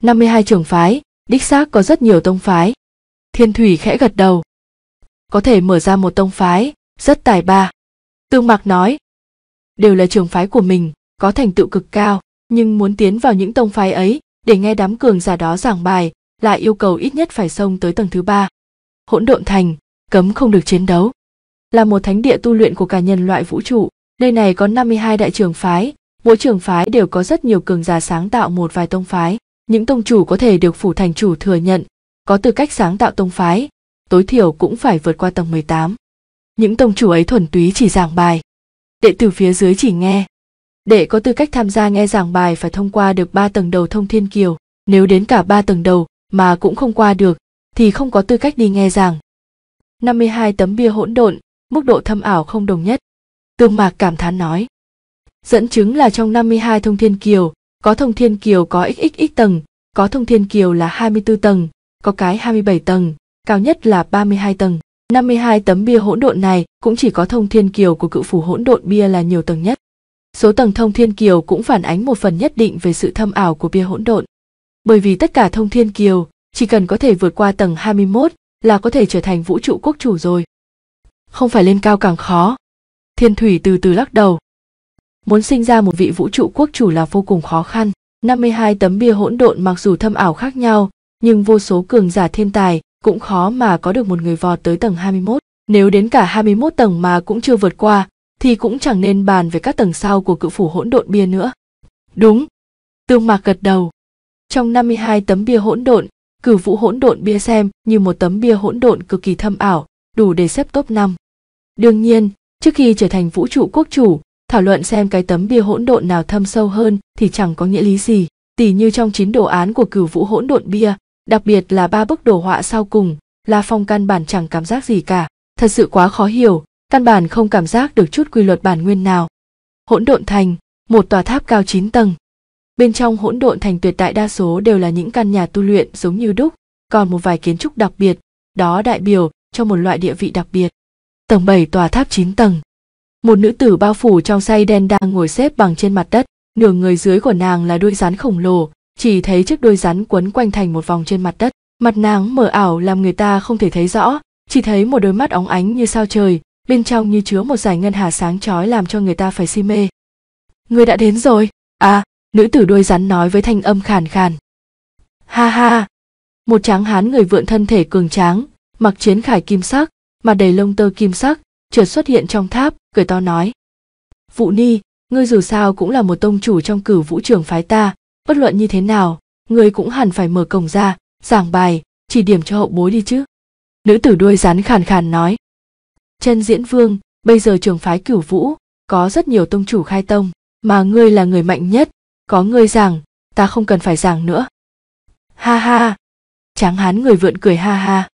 52 trường phái, đích xác có rất nhiều tông phái. Thiên Thủy khẽ gật đầu. Có thể mở ra một tông phái, rất tài ba. Tương Mạc nói, đều là trường phái của mình, có thành tựu cực cao, nhưng muốn tiến vào những tông phái ấy để nghe đám cường giả đó giảng bài lại yêu cầu ít nhất phải xông tới tầng thứ ba. Hỗn độn thành, cấm không được chiến đấu. Là một thánh địa tu luyện của cả nhân loại vũ trụ, nơi này có 52 đại trường phái, mỗi trường phái đều có rất nhiều cường giả sáng tạo một vài tông phái. Những tông chủ có thể được phủ thành chủ thừa nhận, có tư cách sáng tạo tông phái, tối thiểu cũng phải vượt qua tầng 18 những tông chủ ấy thuần túy chỉ giảng bài đệ tử phía dưới chỉ nghe để có tư cách tham gia nghe giảng bài phải thông qua được ba tầng đầu thông thiên kiều nếu đến cả ba tầng đầu mà cũng không qua được thì không có tư cách đi nghe giảng 52 tấm bia hỗn độn mức độ thâm ảo không đồng nhất tương mạc cảm thán nói dẫn chứng là trong 52 thông thiên kiều có thông thiên kiều có xxx tầng có thông thiên kiều là 24 tầng có cái 27 tầng cao nhất là 32 tầng 52 tấm bia hỗn độn này cũng chỉ có thông thiên kiều của cự phủ hỗn độn bia là nhiều tầng nhất. Số tầng thông thiên kiều cũng phản ánh một phần nhất định về sự thâm ảo của bia hỗn độn. Bởi vì tất cả thông thiên kiều chỉ cần có thể vượt qua tầng 21 là có thể trở thành vũ trụ quốc chủ rồi. Không phải lên cao càng khó. Thiên thủy từ từ lắc đầu. Muốn sinh ra một vị vũ trụ quốc chủ là vô cùng khó khăn. 52 tấm bia hỗn độn mặc dù thâm ảo khác nhau, nhưng vô số cường giả thiên tài cũng khó mà có được một người vọt tới tầng 21. Nếu đến cả 21 tầng mà cũng chưa vượt qua, thì cũng chẳng nên bàn về các tầng sau của cự phủ hỗn độn bia nữa. Đúng. Tương Mạc gật đầu. Trong 52 tấm bia hỗn độn, cử vũ hỗn độn bia xem như một tấm bia hỗn độn cực kỳ thâm ảo, đủ để xếp top 5. Đương nhiên, trước khi trở thành vũ trụ quốc chủ, thảo luận xem cái tấm bia hỗn độn nào thâm sâu hơn thì chẳng có nghĩa lý gì. Tỷ như trong chín đồ án của cử vũ hỗn độn bia, đặc biệt là ba bức đồ họa sau cùng la phong căn bản chẳng cảm giác gì cả thật sự quá khó hiểu căn bản không cảm giác được chút quy luật bản nguyên nào hỗn độn thành một tòa tháp cao chín tầng bên trong hỗn độn thành tuyệt đại đa số đều là những căn nhà tu luyện giống như đúc còn một vài kiến trúc đặc biệt đó đại biểu cho một loại địa vị đặc biệt tầng bảy tòa tháp chín tầng một nữ tử bao phủ trong say đen đang ngồi xếp bằng trên mặt đất nửa người dưới của nàng là đuôi rắn khổng lồ chỉ thấy chiếc đôi rắn quấn quanh thành một vòng trên mặt đất mặt nàng mờ ảo làm người ta không thể thấy rõ chỉ thấy một đôi mắt óng ánh như sao trời bên trong như chứa một dải ngân hà sáng chói làm cho người ta phải si mê người đã đến rồi à nữ tử đôi rắn nói với thanh âm khàn khàn ha ha một tráng hán người vượn thân thể cường tráng mặc chiến khải kim sắc mà đầy lông tơ kim sắc chợt xuất hiện trong tháp cười to nói vũ ni ngươi dù sao cũng là một tông chủ trong cử vũ trường phái ta bất luận như thế nào người cũng hẳn phải mở cổng ra giảng bài chỉ điểm cho hậu bối đi chứ nữ tử đuôi rắn khàn khàn nói chân diễn vương bây giờ trường phái cửu vũ có rất nhiều tông chủ khai tông mà ngươi là người mạnh nhất có ngươi giảng ta không cần phải giảng nữa ha ha tráng hán người vượn cười ha ha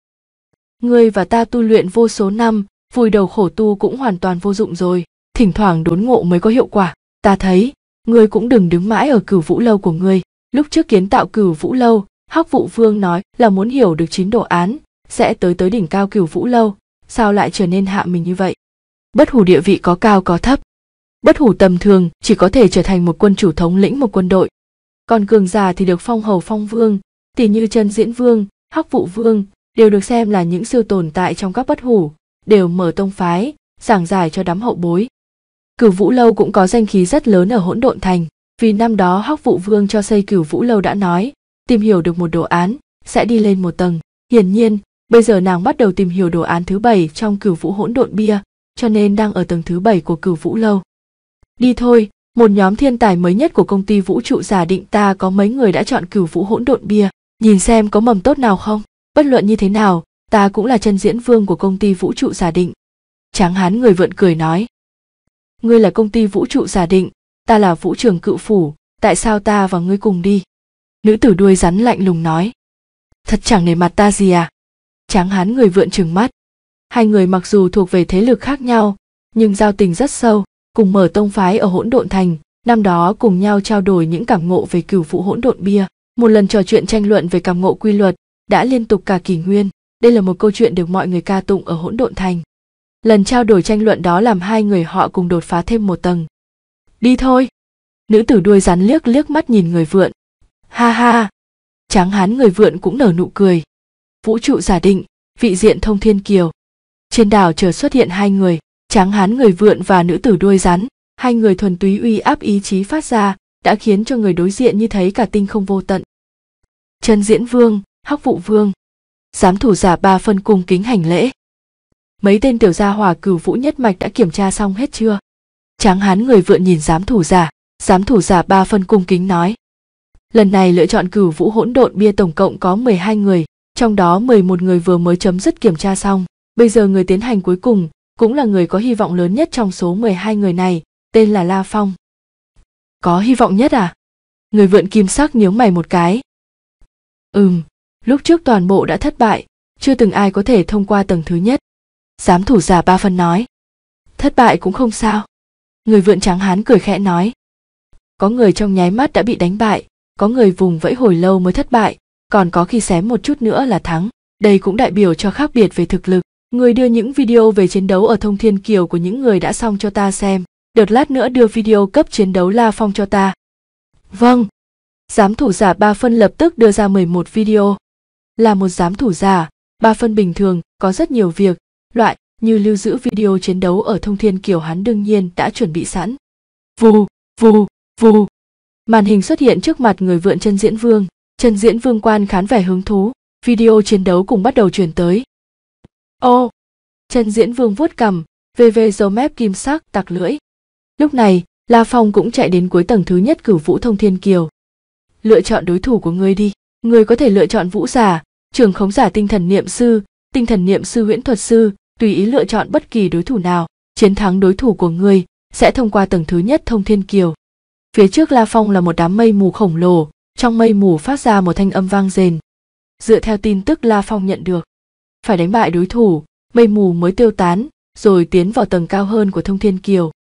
ngươi và ta tu luyện vô số năm vùi đầu khổ tu cũng hoàn toàn vô dụng rồi thỉnh thoảng đốn ngộ mới có hiệu quả ta thấy ngươi cũng đừng đứng mãi ở cửu vũ lâu của ngươi lúc trước kiến tạo cửu vũ lâu hắc vụ vương nói là muốn hiểu được chín đồ án sẽ tới tới đỉnh cao cửu vũ lâu sao lại trở nên hạ mình như vậy bất hủ địa vị có cao có thấp bất hủ tầm thường chỉ có thể trở thành một quân chủ thống lĩnh một quân đội còn cường giả thì được phong hầu phong vương tỷ như chân diễn vương hắc vụ vương đều được xem là những siêu tồn tại trong các bất hủ đều mở tông phái giảng giải cho đám hậu bối Cửu Vũ Lâu cũng có danh khí rất lớn ở hỗn độn thành, vì năm đó Hóc Vũ Vương cho xây Cửu Vũ Lâu đã nói, tìm hiểu được một đồ án, sẽ đi lên một tầng. Hiển nhiên, bây giờ nàng bắt đầu tìm hiểu đồ án thứ bảy trong Cửu Vũ Hỗn Độn Bia, cho nên đang ở tầng thứ bảy của Cửu Vũ Lâu. Đi thôi, một nhóm thiên tài mới nhất của công ty vũ trụ giả định ta có mấy người đã chọn Cửu Vũ Hỗn Độn Bia, nhìn xem có mầm tốt nào không. Bất luận như thế nào, ta cũng là chân diễn vương của công ty vũ trụ giả định. Tráng hán người vượn cười nói ngươi là công ty vũ trụ giả định ta là vũ trường cự phủ tại sao ta và ngươi cùng đi nữ tử đuôi rắn lạnh lùng nói thật chẳng nề mặt ta gì à tráng hán người vượn trừng mắt hai người mặc dù thuộc về thế lực khác nhau nhưng giao tình rất sâu cùng mở tông phái ở hỗn độn thành năm đó cùng nhau trao đổi những cảm ngộ về cửu phụ hỗn độn bia một lần trò chuyện tranh luận về cảm ngộ quy luật đã liên tục cả kỷ nguyên đây là một câu chuyện được mọi người ca tụng ở hỗn độn thành lần trao đổi tranh luận đó làm hai người họ cùng đột phá thêm một tầng đi thôi nữ tử đuôi rắn liếc liếc mắt nhìn người vượn ha ha tráng hán người vượn cũng nở nụ cười vũ trụ giả định vị diện thông thiên kiều trên đảo chờ xuất hiện hai người tráng hán người vượn và nữ tử đuôi rắn hai người thuần túy uy áp ý chí phát ra đã khiến cho người đối diện như thấy cả tinh không vô tận chân diễn vương hắc vụ vương giám thủ giả ba phân cung kính hành lễ mấy tên tiểu gia hỏa cửu vũ nhất mạch đã kiểm tra xong hết chưa tráng hán người vượn nhìn giám thủ giả giám thủ giả ba phân cung kính nói lần này lựa chọn cửu vũ hỗn độn bia tổng cộng có 12 người trong đó 11 người vừa mới chấm dứt kiểm tra xong bây giờ người tiến hành cuối cùng cũng là người có hy vọng lớn nhất trong số 12 người này tên là la phong có hy vọng nhất à người vượn kim sắc nhướng mày một cái ừm lúc trước toàn bộ đã thất bại chưa từng ai có thể thông qua tầng thứ nhất giám thủ giả ba phân nói thất bại cũng không sao người vượn trắng hán cười khẽ nói có người trong nháy mắt đã bị đánh bại có người vùng vẫy hồi lâu mới thất bại còn có khi xém một chút nữa là thắng đây cũng đại biểu cho khác biệt về thực lực người đưa những video về chiến đấu ở thông thiên kiều của những người đã xong cho ta xem đợt lát nữa đưa video cấp chiến đấu la phong cho ta vâng giám thủ giả ba phân lập tức đưa ra 11 video là một giám thủ giả ba phân bình thường có rất nhiều việc loại như lưu giữ video chiến đấu ở thông thiên kiều hắn đương nhiên đã chuẩn bị sẵn vù vù vù màn hình xuất hiện trước mặt người vượn chân diễn vương chân diễn vương quan khán vẻ hứng thú video chiến đấu cùng bắt đầu chuyển tới ô chân diễn vương vuốt cằm vv dấu mép kim sắc tặc lưỡi lúc này la phong cũng chạy đến cuối tầng thứ nhất cử vũ thông thiên kiều lựa chọn đối thủ của ngươi đi ngươi có thể lựa chọn vũ giả trưởng khống giả tinh thần niệm sư tinh thần niệm sư huyễn thuật sư tùy ý lựa chọn bất kỳ đối thủ nào chiến thắng đối thủ của ngươi sẽ thông qua tầng thứ nhất thông thiên kiều phía trước la phong là một đám mây mù khổng lồ trong mây mù phát ra một thanh âm vang rền dựa theo tin tức la phong nhận được phải đánh bại đối thủ mây mù mới tiêu tán rồi tiến vào tầng cao hơn của thông thiên kiều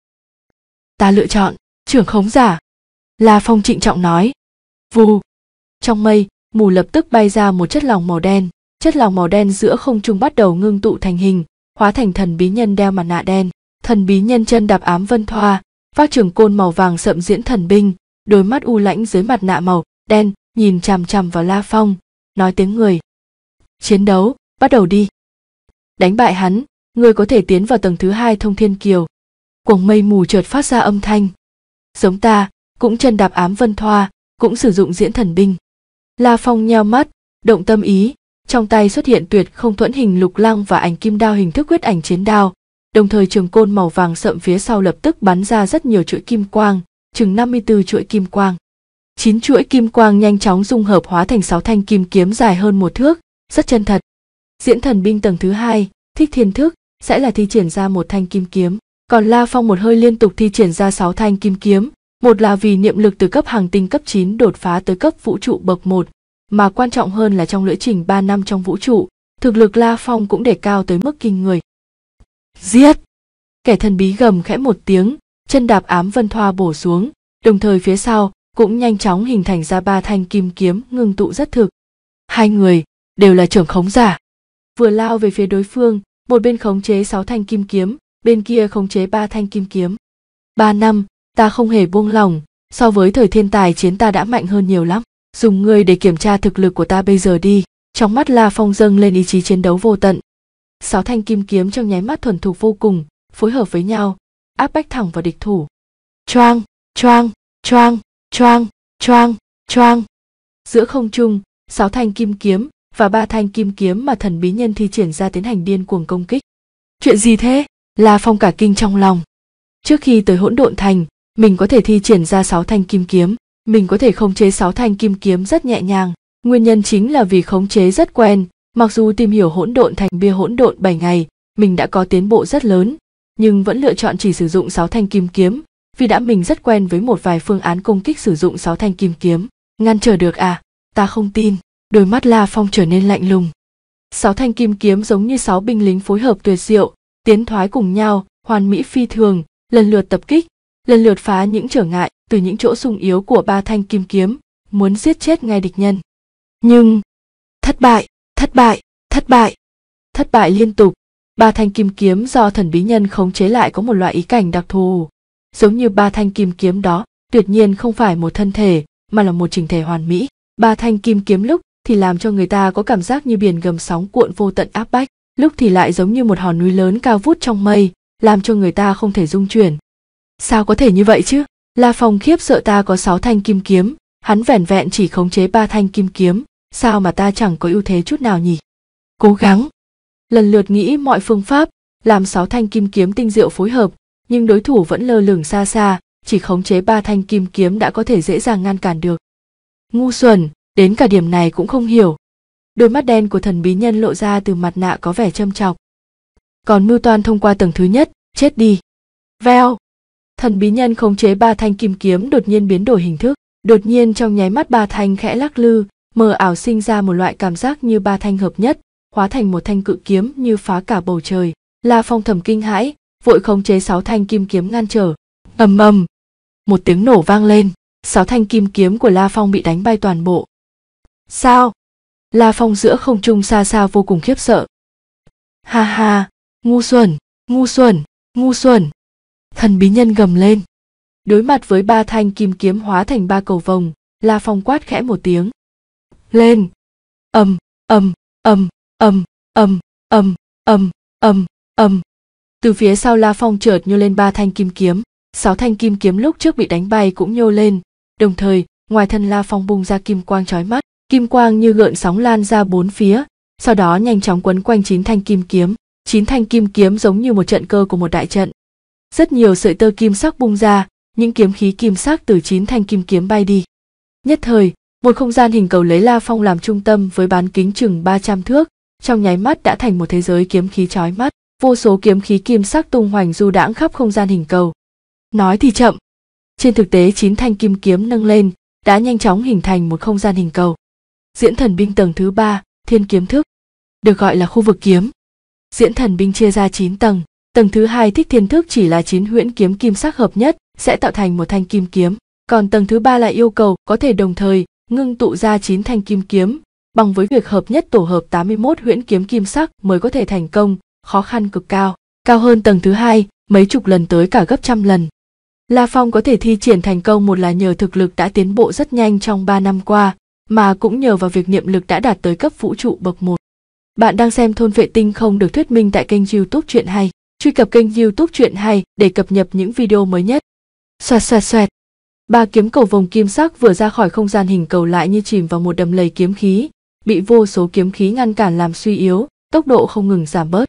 ta lựa chọn trưởng khống giả la phong trịnh trọng nói vù trong mây mù lập tức bay ra một chất lỏng màu đen chất lỏng màu đen giữa không trung bắt đầu ngưng tụ thành hình hóa thành thần bí nhân đeo mặt nạ đen thần bí nhân chân đạp ám vân thoa vác trường côn màu vàng sậm diễn thần binh đôi mắt u lãnh dưới mặt nạ màu đen nhìn chằm chằm vào la phong nói tiếng người chiến đấu bắt đầu đi đánh bại hắn ngươi có thể tiến vào tầng thứ hai thông thiên kiều cuồng mây mù chợt phát ra âm thanh giống ta cũng chân đạp ám vân thoa cũng sử dụng diễn thần binh la phong nheo mắt động tâm ý trong tay xuất hiện tuyệt không thuẫn hình lục lăng và ảnh kim đao hình thức huyết ảnh chiến đao, đồng thời trường côn màu vàng sậm phía sau lập tức bắn ra rất nhiều chuỗi kim quang, chừng 54 chuỗi kim quang. Chín chuỗi kim quang nhanh chóng dung hợp hóa thành sáu thanh kim kiếm dài hơn một thước, rất chân thật. Diễn thần binh tầng thứ hai, thích thiên thức, sẽ là thi triển ra một thanh kim kiếm, còn La Phong một hơi liên tục thi triển ra sáu thanh kim kiếm, một là vì niệm lực từ cấp hàng tinh cấp 9 đột phá tới cấp vũ trụ bậc 1, mà quan trọng hơn là trong lưỡi trình 3 năm trong vũ trụ, thực lực La Phong cũng để cao tới mức kinh người. Giết! Kẻ thần bí gầm khẽ một tiếng, chân đạp ám vân thoa bổ xuống, đồng thời phía sau cũng nhanh chóng hình thành ra ba thanh kim kiếm ngưng tụ rất thực. Hai người đều là trưởng khống giả. Vừa lao về phía đối phương, một bên khống chế sáu thanh kim kiếm, bên kia khống chế ba thanh kim kiếm. Ba năm, ta không hề buông lỏng, so với thời thiên tài chiến ta đã mạnh hơn nhiều lắm dùng ngươi để kiểm tra thực lực của ta bây giờ đi trong mắt la phong dâng lên ý chí chiến đấu vô tận sáu thanh kim kiếm trong nháy mắt thuần thục vô cùng phối hợp với nhau áp bách thẳng vào địch thủ choang choang choang choang choang choang giữa không trung sáu thanh kim kiếm và ba thanh kim kiếm mà thần bí nhân thi triển ra tiến hành điên cuồng công kích chuyện gì thế la phong cả kinh trong lòng trước khi tới hỗn độn thành mình có thể thi triển ra sáu thanh kim kiếm mình có thể khống chế sáu thanh kim kiếm rất nhẹ nhàng nguyên nhân chính là vì khống chế rất quen mặc dù tìm hiểu hỗn độn thành bia hỗn độn 7 ngày mình đã có tiến bộ rất lớn nhưng vẫn lựa chọn chỉ sử dụng sáu thanh kim kiếm vì đã mình rất quen với một vài phương án công kích sử dụng sáu thanh kim kiếm ngăn trở được à ta không tin đôi mắt la phong trở nên lạnh lùng sáu thanh kim kiếm giống như sáu binh lính phối hợp tuyệt diệu tiến thoái cùng nhau hoàn mỹ phi thường lần lượt tập kích lần lượt phá những trở ngại từ những chỗ sung yếu của ba thanh kim kiếm muốn giết chết ngay địch nhân nhưng thất bại thất bại thất bại thất bại liên tục ba thanh kim kiếm do thần bí nhân khống chế lại có một loại ý cảnh đặc thù giống như ba thanh kim kiếm đó tuyệt nhiên không phải một thân thể mà là một trình thể hoàn mỹ ba thanh kim kiếm lúc thì làm cho người ta có cảm giác như biển gầm sóng cuộn vô tận áp bách lúc thì lại giống như một hòn núi lớn cao vút trong mây làm cho người ta không thể dung chuyển sao có thể như vậy chứ la phong khiếp sợ ta có sáu thanh kim kiếm hắn vẻn vẹn chỉ khống chế ba thanh kim kiếm sao mà ta chẳng có ưu thế chút nào nhỉ cố gắng lần lượt nghĩ mọi phương pháp làm sáu thanh kim kiếm tinh diệu phối hợp nhưng đối thủ vẫn lơ lửng xa xa chỉ khống chế ba thanh kim kiếm đã có thể dễ dàng ngăn cản được ngu xuẩn đến cả điểm này cũng không hiểu đôi mắt đen của thần bí nhân lộ ra từ mặt nạ có vẻ châm chọc còn mưu toan thông qua tầng thứ nhất chết đi veo Thần bí nhân khống chế ba thanh kim kiếm đột nhiên biến đổi hình thức, đột nhiên trong nháy mắt ba thanh khẽ lắc lư, mờ ảo sinh ra một loại cảm giác như ba thanh hợp nhất, hóa thành một thanh cự kiếm như phá cả bầu trời. La Phong thầm kinh hãi, vội khống chế sáu thanh kim kiếm ngăn trở. Ầm ầm, một tiếng nổ vang lên, sáu thanh kim kiếm của La Phong bị đánh bay toàn bộ. Sao? La Phong giữa không trung xa xa vô cùng khiếp sợ. Ha ha, ngu xuẩn, ngu xuẩn, ngu xuẩn thần bí nhân gầm lên đối mặt với ba thanh kim kiếm hóa thành ba cầu vồng la phong quát khẽ một tiếng lên ầm ầm ầm ầm ầm ầm ầm ầm ầm từ phía sau la phong chợt nhô lên ba thanh kim kiếm sáu thanh kim kiếm lúc trước bị đánh bay cũng nhô lên đồng thời ngoài thân la phong bung ra kim quang trói mắt kim quang như gợn sóng lan ra bốn phía sau đó nhanh chóng quấn quanh chín thanh kim kiếm chín thanh kim kiếm giống như một trận cơ của một đại trận rất nhiều sợi tơ kim sắc bung ra những kiếm khí kim sắc từ chín thanh kim kiếm bay đi nhất thời một không gian hình cầu lấy la phong làm trung tâm với bán kính chừng 300 thước trong nháy mắt đã thành một thế giới kiếm khí chói mắt vô số kiếm khí kim sắc tung hoành du đãng khắp không gian hình cầu nói thì chậm trên thực tế chín thanh kim kiếm nâng lên đã nhanh chóng hình thành một không gian hình cầu diễn thần binh tầng thứ ba thiên kiếm thức được gọi là khu vực kiếm diễn thần binh chia ra 9 tầng Tầng thứ hai thích thiên thức chỉ là chín huyễn kiếm kim sắc hợp nhất, sẽ tạo thành một thanh kim kiếm. Còn tầng thứ ba là yêu cầu có thể đồng thời ngưng tụ ra chín thanh kim kiếm, bằng với việc hợp nhất tổ hợp 81 huyễn kiếm kim sắc mới có thể thành công, khó khăn cực cao. Cao hơn tầng thứ hai, mấy chục lần tới cả gấp trăm lần. La Phong có thể thi triển thành công một là nhờ thực lực đã tiến bộ rất nhanh trong 3 năm qua, mà cũng nhờ vào việc niệm lực đã đạt tới cấp vũ trụ bậc 1. Bạn đang xem Thôn Vệ Tinh không được thuyết minh tại kênh youtube Chuyện Hay truy cập kênh youtube truyện hay để cập nhật những video mới nhất xoẹt xoẹt xoẹt ba kiếm cầu vồng kim sắc vừa ra khỏi không gian hình cầu lại như chìm vào một đầm lầy kiếm khí bị vô số kiếm khí ngăn cản làm suy yếu tốc độ không ngừng giảm bớt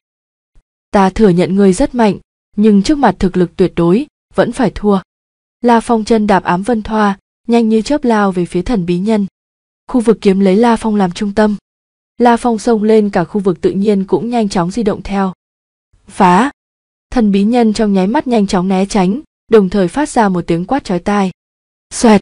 ta thừa nhận ngươi rất mạnh nhưng trước mặt thực lực tuyệt đối vẫn phải thua la phong chân đạp ám vân thoa nhanh như chớp lao về phía thần bí nhân khu vực kiếm lấy la phong làm trung tâm la phong xông lên cả khu vực tự nhiên cũng nhanh chóng di động theo phá thần bí nhân trong nháy mắt nhanh chóng né tránh đồng thời phát ra một tiếng quát chói tai xoẹt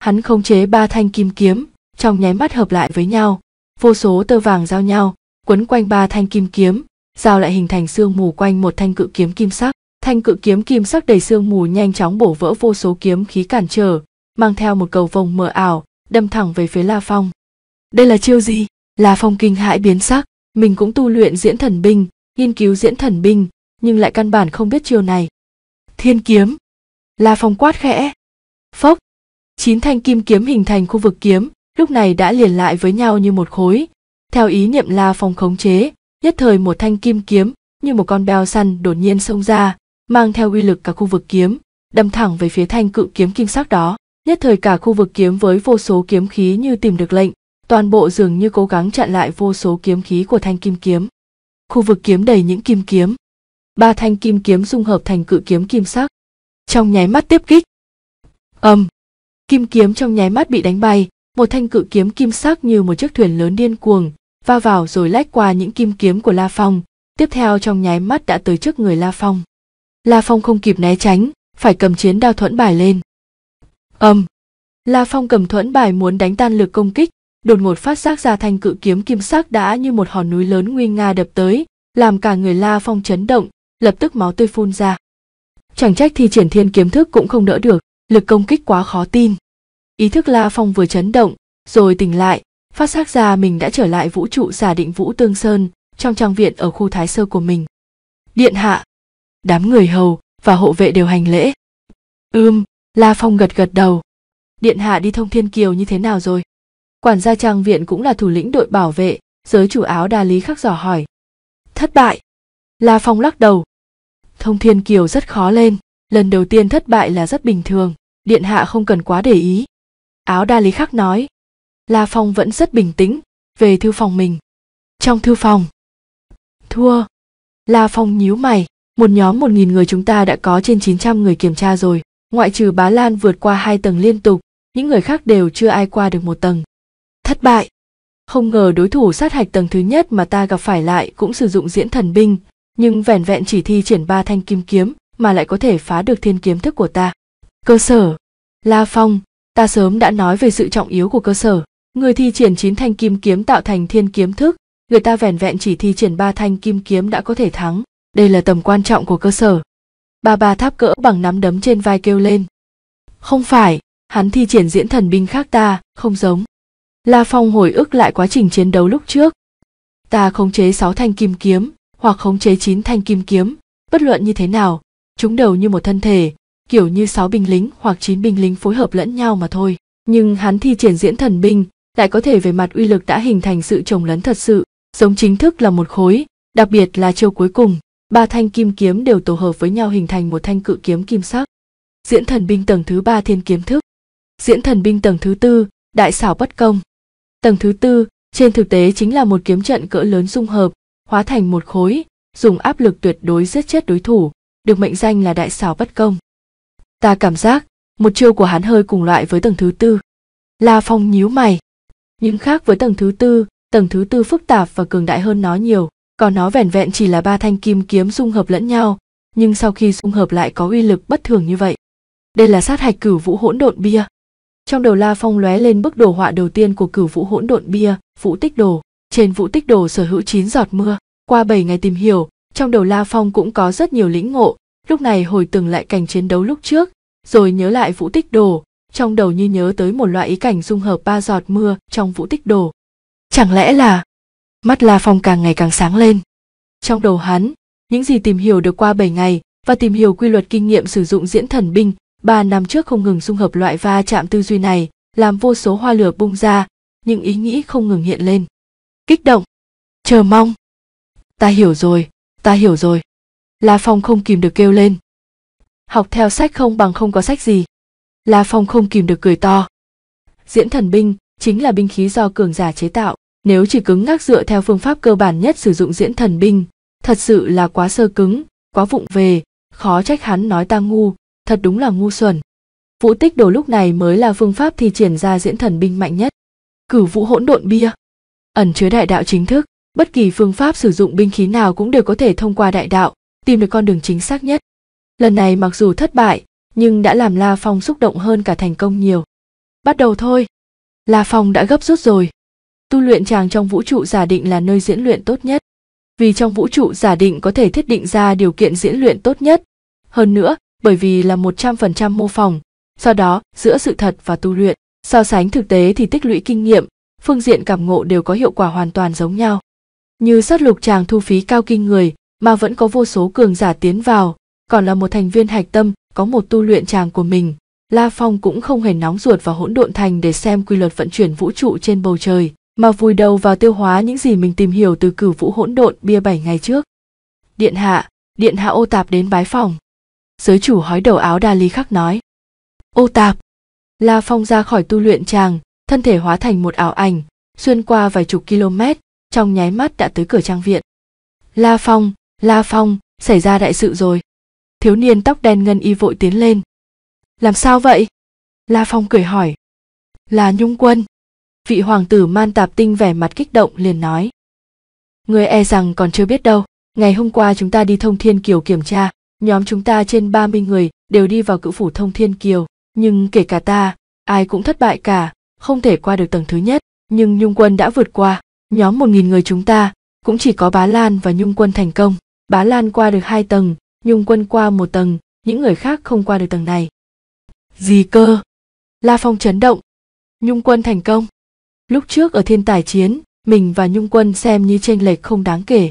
hắn khống chế ba thanh kim kiếm trong nháy mắt hợp lại với nhau vô số tơ vàng giao nhau quấn quanh ba thanh kim kiếm giao lại hình thành sương mù quanh một thanh cự kiếm kim sắc thanh cự kiếm kim sắc đầy sương mù nhanh chóng bổ vỡ vô số kiếm khí cản trở mang theo một cầu vồng mờ ảo đâm thẳng về phía la phong đây là chiêu gì la phong kinh hãi biến sắc mình cũng tu luyện diễn thần binh nghiên cứu diễn thần binh nhưng lại căn bản không biết chiều này thiên kiếm la phong quát khẽ phốc chín thanh kim kiếm hình thành khu vực kiếm lúc này đã liền lại với nhau như một khối theo ý niệm la phong khống chế nhất thời một thanh kim kiếm như một con beo săn đột nhiên xông ra mang theo uy lực cả khu vực kiếm đâm thẳng về phía thanh cự kiếm kim sắc đó nhất thời cả khu vực kiếm với vô số kiếm khí như tìm được lệnh toàn bộ dường như cố gắng chặn lại vô số kiếm khí của thanh kim kiếm khu vực kiếm đầy những kim kiếm ba thanh kim kiếm dung hợp thành cự kiếm kim sắc trong nháy mắt tiếp kích âm kim kiếm trong nháy mắt bị đánh bay một thanh cự kiếm kim sắc như một chiếc thuyền lớn điên cuồng va vào rồi lách qua những kim kiếm của la phong tiếp theo trong nháy mắt đã tới trước người la phong la phong không kịp né tránh phải cầm chiến đao thuẫn bài lên âm la phong cầm thuẫn bài muốn đánh tan lực công kích đột ngột phát giác ra thanh cự kiếm kim sắc đã như một hòn núi lớn nguy nga đập tới làm cả người la phong chấn động lập tức máu tươi phun ra chẳng trách thi triển thiên kiếm thức cũng không đỡ được lực công kích quá khó tin ý thức la phong vừa chấn động rồi tỉnh lại phát xác ra mình đã trở lại vũ trụ giả định vũ tương sơn trong trang viện ở khu thái sơ của mình điện hạ đám người hầu và hộ vệ đều hành lễ ưm la phong gật gật đầu điện hạ đi thông thiên kiều như thế nào rồi quản gia trang viện cũng là thủ lĩnh đội bảo vệ giới chủ áo đa lý khắc dò hỏi thất bại la phong lắc đầu thông thiên kiều rất khó lên lần đầu tiên thất bại là rất bình thường điện hạ không cần quá để ý áo đa lý khắc nói la phong vẫn rất bình tĩnh về thư phòng mình trong thư phòng thua la phong nhíu mày một nhóm một nghìn người chúng ta đã có trên chín trăm người kiểm tra rồi ngoại trừ bá lan vượt qua hai tầng liên tục những người khác đều chưa ai qua được một tầng thất bại không ngờ đối thủ sát hạch tầng thứ nhất mà ta gặp phải lại cũng sử dụng diễn thần binh nhưng vẻn vẹn chỉ thi triển ba thanh kim kiếm mà lại có thể phá được thiên kiếm thức của ta. Cơ sở, La Phong, ta sớm đã nói về sự trọng yếu của cơ sở. Người thi triển chín thanh kim kiếm tạo thành thiên kiếm thức, người ta vẻn vẹn chỉ thi triển ba thanh kim kiếm đã có thể thắng. Đây là tầm quan trọng của cơ sở. Ba ba tháp cỡ bằng nắm đấm trên vai kêu lên. Không phải, hắn thi triển diễn thần binh khác ta, không giống. La Phong hồi ức lại quá trình chiến đấu lúc trước. Ta khống chế sáu thanh kim kiếm, hoặc khống chế chín thanh kim kiếm bất luận như thế nào chúng đều như một thân thể kiểu như sáu binh lính hoặc chín binh lính phối hợp lẫn nhau mà thôi nhưng hắn thi triển diễn thần binh lại có thể về mặt uy lực đã hình thành sự trồng lấn thật sự giống chính thức là một khối đặc biệt là chiêu cuối cùng ba thanh kim kiếm đều tổ hợp với nhau hình thành một thanh cự kiếm kim sắc diễn thần binh tầng thứ ba thiên kiếm thức diễn thần binh tầng thứ tư đại xảo bất công tầng thứ tư trên thực tế chính là một kiếm trận cỡ lớn dung hợp hóa thành một khối, dùng áp lực tuyệt đối giết chết đối thủ, được mệnh danh là đại xảo bất công. Ta cảm giác, một chiêu của hắn hơi cùng loại với tầng thứ tư. La Phong nhíu mày. nhưng khác với tầng thứ tư, tầng thứ tư phức tạp và cường đại hơn nó nhiều, còn nó vẻn vẹn chỉ là ba thanh kim kiếm dung hợp lẫn nhau, nhưng sau khi dung hợp lại có uy lực bất thường như vậy. Đây là sát hạch cửu vũ hỗn độn bia. Trong đầu La Phong lóe lên bức đồ họa đầu tiên của cửu vũ hỗn độn bia, vũ tích đồ. Trên vũ tích đồ sở hữu 9 giọt mưa, qua 7 ngày tìm hiểu, trong đầu La Phong cũng có rất nhiều lĩnh ngộ, lúc này hồi tưởng lại cảnh chiến đấu lúc trước, rồi nhớ lại vũ tích đồ, trong đầu như nhớ tới một loại ý cảnh dung hợp ba giọt mưa trong vũ tích đồ. Chẳng lẽ là... Mắt La Phong càng ngày càng sáng lên. Trong đầu hắn, những gì tìm hiểu được qua 7 ngày và tìm hiểu quy luật kinh nghiệm sử dụng diễn thần binh, 3 năm trước không ngừng dung hợp loại va chạm tư duy này, làm vô số hoa lửa bung ra, những ý nghĩ không ngừng hiện lên kích động chờ mong ta hiểu rồi ta hiểu rồi la phong không kìm được kêu lên học theo sách không bằng không có sách gì la phong không kìm được cười to diễn thần binh chính là binh khí do cường giả chế tạo nếu chỉ cứng ngắc dựa theo phương pháp cơ bản nhất sử dụng diễn thần binh thật sự là quá sơ cứng quá vụng về khó trách hắn nói ta ngu thật đúng là ngu xuẩn vũ tích đồ lúc này mới là phương pháp thi triển ra diễn thần binh mạnh nhất cử vũ hỗn độn bia ẩn chứa đại đạo chính thức bất kỳ phương pháp sử dụng binh khí nào cũng đều có thể thông qua đại đạo tìm được con đường chính xác nhất lần này mặc dù thất bại nhưng đã làm la phong xúc động hơn cả thành công nhiều bắt đầu thôi la phong đã gấp rút rồi tu luyện chàng trong vũ trụ giả định là nơi diễn luyện tốt nhất vì trong vũ trụ giả định có thể thiết định ra điều kiện diễn luyện tốt nhất hơn nữa bởi vì là một trăm phần trăm mô phỏng do đó giữa sự thật và tu luyện so sánh thực tế thì tích lũy kinh nghiệm phương diện cảm ngộ đều có hiệu quả hoàn toàn giống nhau. Như sát lục tràng thu phí cao kinh người, mà vẫn có vô số cường giả tiến vào, còn là một thành viên hạch tâm, có một tu luyện tràng của mình. La Phong cũng không hề nóng ruột vào hỗn độn thành để xem quy luật vận chuyển vũ trụ trên bầu trời, mà vùi đầu vào tiêu hóa những gì mình tìm hiểu từ cử vũ hỗn độn bia bảy ngày trước. Điện hạ, điện hạ ô tạp đến bái phòng. Giới chủ hói đầu áo đa ly khắc nói. Ô tạp! La Phong ra khỏi tu luyện tràng, thân thể hóa thành một ảo ảnh, xuyên qua vài chục km, trong nháy mắt đã tới cửa trang viện. La Phong, La Phong, xảy ra đại sự rồi. Thiếu niên tóc đen ngân y vội tiến lên. Làm sao vậy? La Phong cười hỏi. Là Nhung Quân. Vị hoàng tử man tạp tinh vẻ mặt kích động liền nói. Người e rằng còn chưa biết đâu, ngày hôm qua chúng ta đi thông thiên kiều kiểm tra, nhóm chúng ta trên ba mươi người đều đi vào cự phủ thông thiên kiều, nhưng kể cả ta, ai cũng thất bại cả, không thể qua được tầng thứ nhất, nhưng Nhung Quân đã vượt qua, nhóm 1000 người chúng ta cũng chỉ có Bá Lan và Nhung Quân thành công. Bá Lan qua được hai tầng, Nhung Quân qua một tầng, những người khác không qua được tầng này. Gì cơ? La Phong chấn động. Nhung Quân thành công. Lúc trước ở thiên tài chiến, mình và Nhung Quân xem như chênh lệch không đáng kể.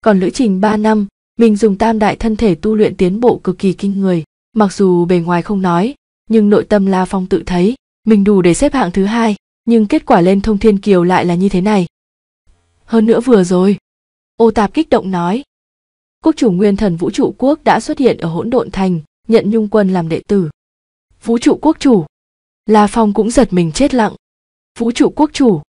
Còn lữ trình 3 năm, mình dùng tam đại thân thể tu luyện tiến bộ cực kỳ kinh người, mặc dù bề ngoài không nói, nhưng nội tâm La Phong tự thấy, mình đủ để xếp hạng thứ hai nhưng kết quả lên thông thiên kiều lại là như thế này hơn nữa vừa rồi ô tạp kích động nói quốc chủ nguyên thần vũ trụ quốc đã xuất hiện ở hỗn độn thành nhận nhung quân làm đệ tử vũ trụ quốc chủ la phong cũng giật mình chết lặng vũ trụ quốc chủ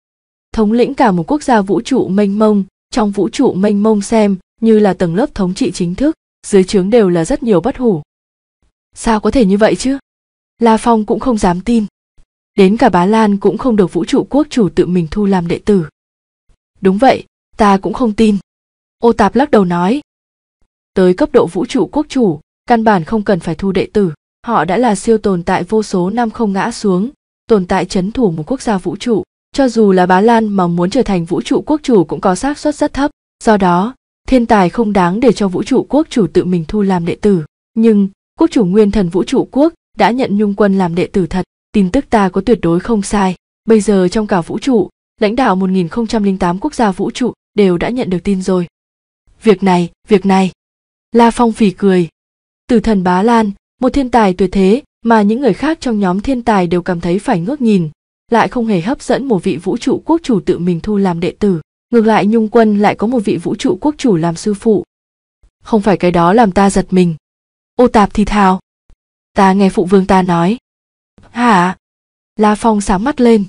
thống lĩnh cả một quốc gia vũ trụ mênh mông trong vũ trụ mênh mông xem như là tầng lớp thống trị chính thức dưới trướng đều là rất nhiều bất hủ sao có thể như vậy chứ la phong cũng không dám tin đến cả Bá Lan cũng không được vũ trụ quốc chủ tự mình thu làm đệ tử. Đúng vậy, ta cũng không tin. Ô Tạp lắc đầu nói. Tới cấp độ vũ trụ quốc chủ, căn bản không cần phải thu đệ tử, họ đã là siêu tồn tại vô số năm không ngã xuống, tồn tại chấn thủ một quốc gia vũ trụ, cho dù là Bá Lan mà muốn trở thành vũ trụ quốc chủ cũng có xác suất rất thấp, do đó, thiên tài không đáng để cho vũ trụ quốc chủ tự mình thu làm đệ tử, nhưng quốc chủ nguyên thần vũ trụ quốc đã nhận Nhung Quân làm đệ tử thật tin tức ta có tuyệt đối không sai. Bây giờ trong cả vũ trụ, lãnh đạo 1008 quốc gia vũ trụ đều đã nhận được tin rồi. Việc này, việc này. La Phong phì cười. Từ thần Bá Lan, một thiên tài tuyệt thế mà những người khác trong nhóm thiên tài đều cảm thấy phải ngước nhìn, lại không hề hấp dẫn một vị vũ trụ quốc chủ tự mình thu làm đệ tử. Ngược lại Nhung Quân lại có một vị vũ trụ quốc chủ làm sư phụ. Không phải cái đó làm ta giật mình. Ô tạp thì thào. Ta nghe phụ vương ta nói, hả la phong sáng mắt lên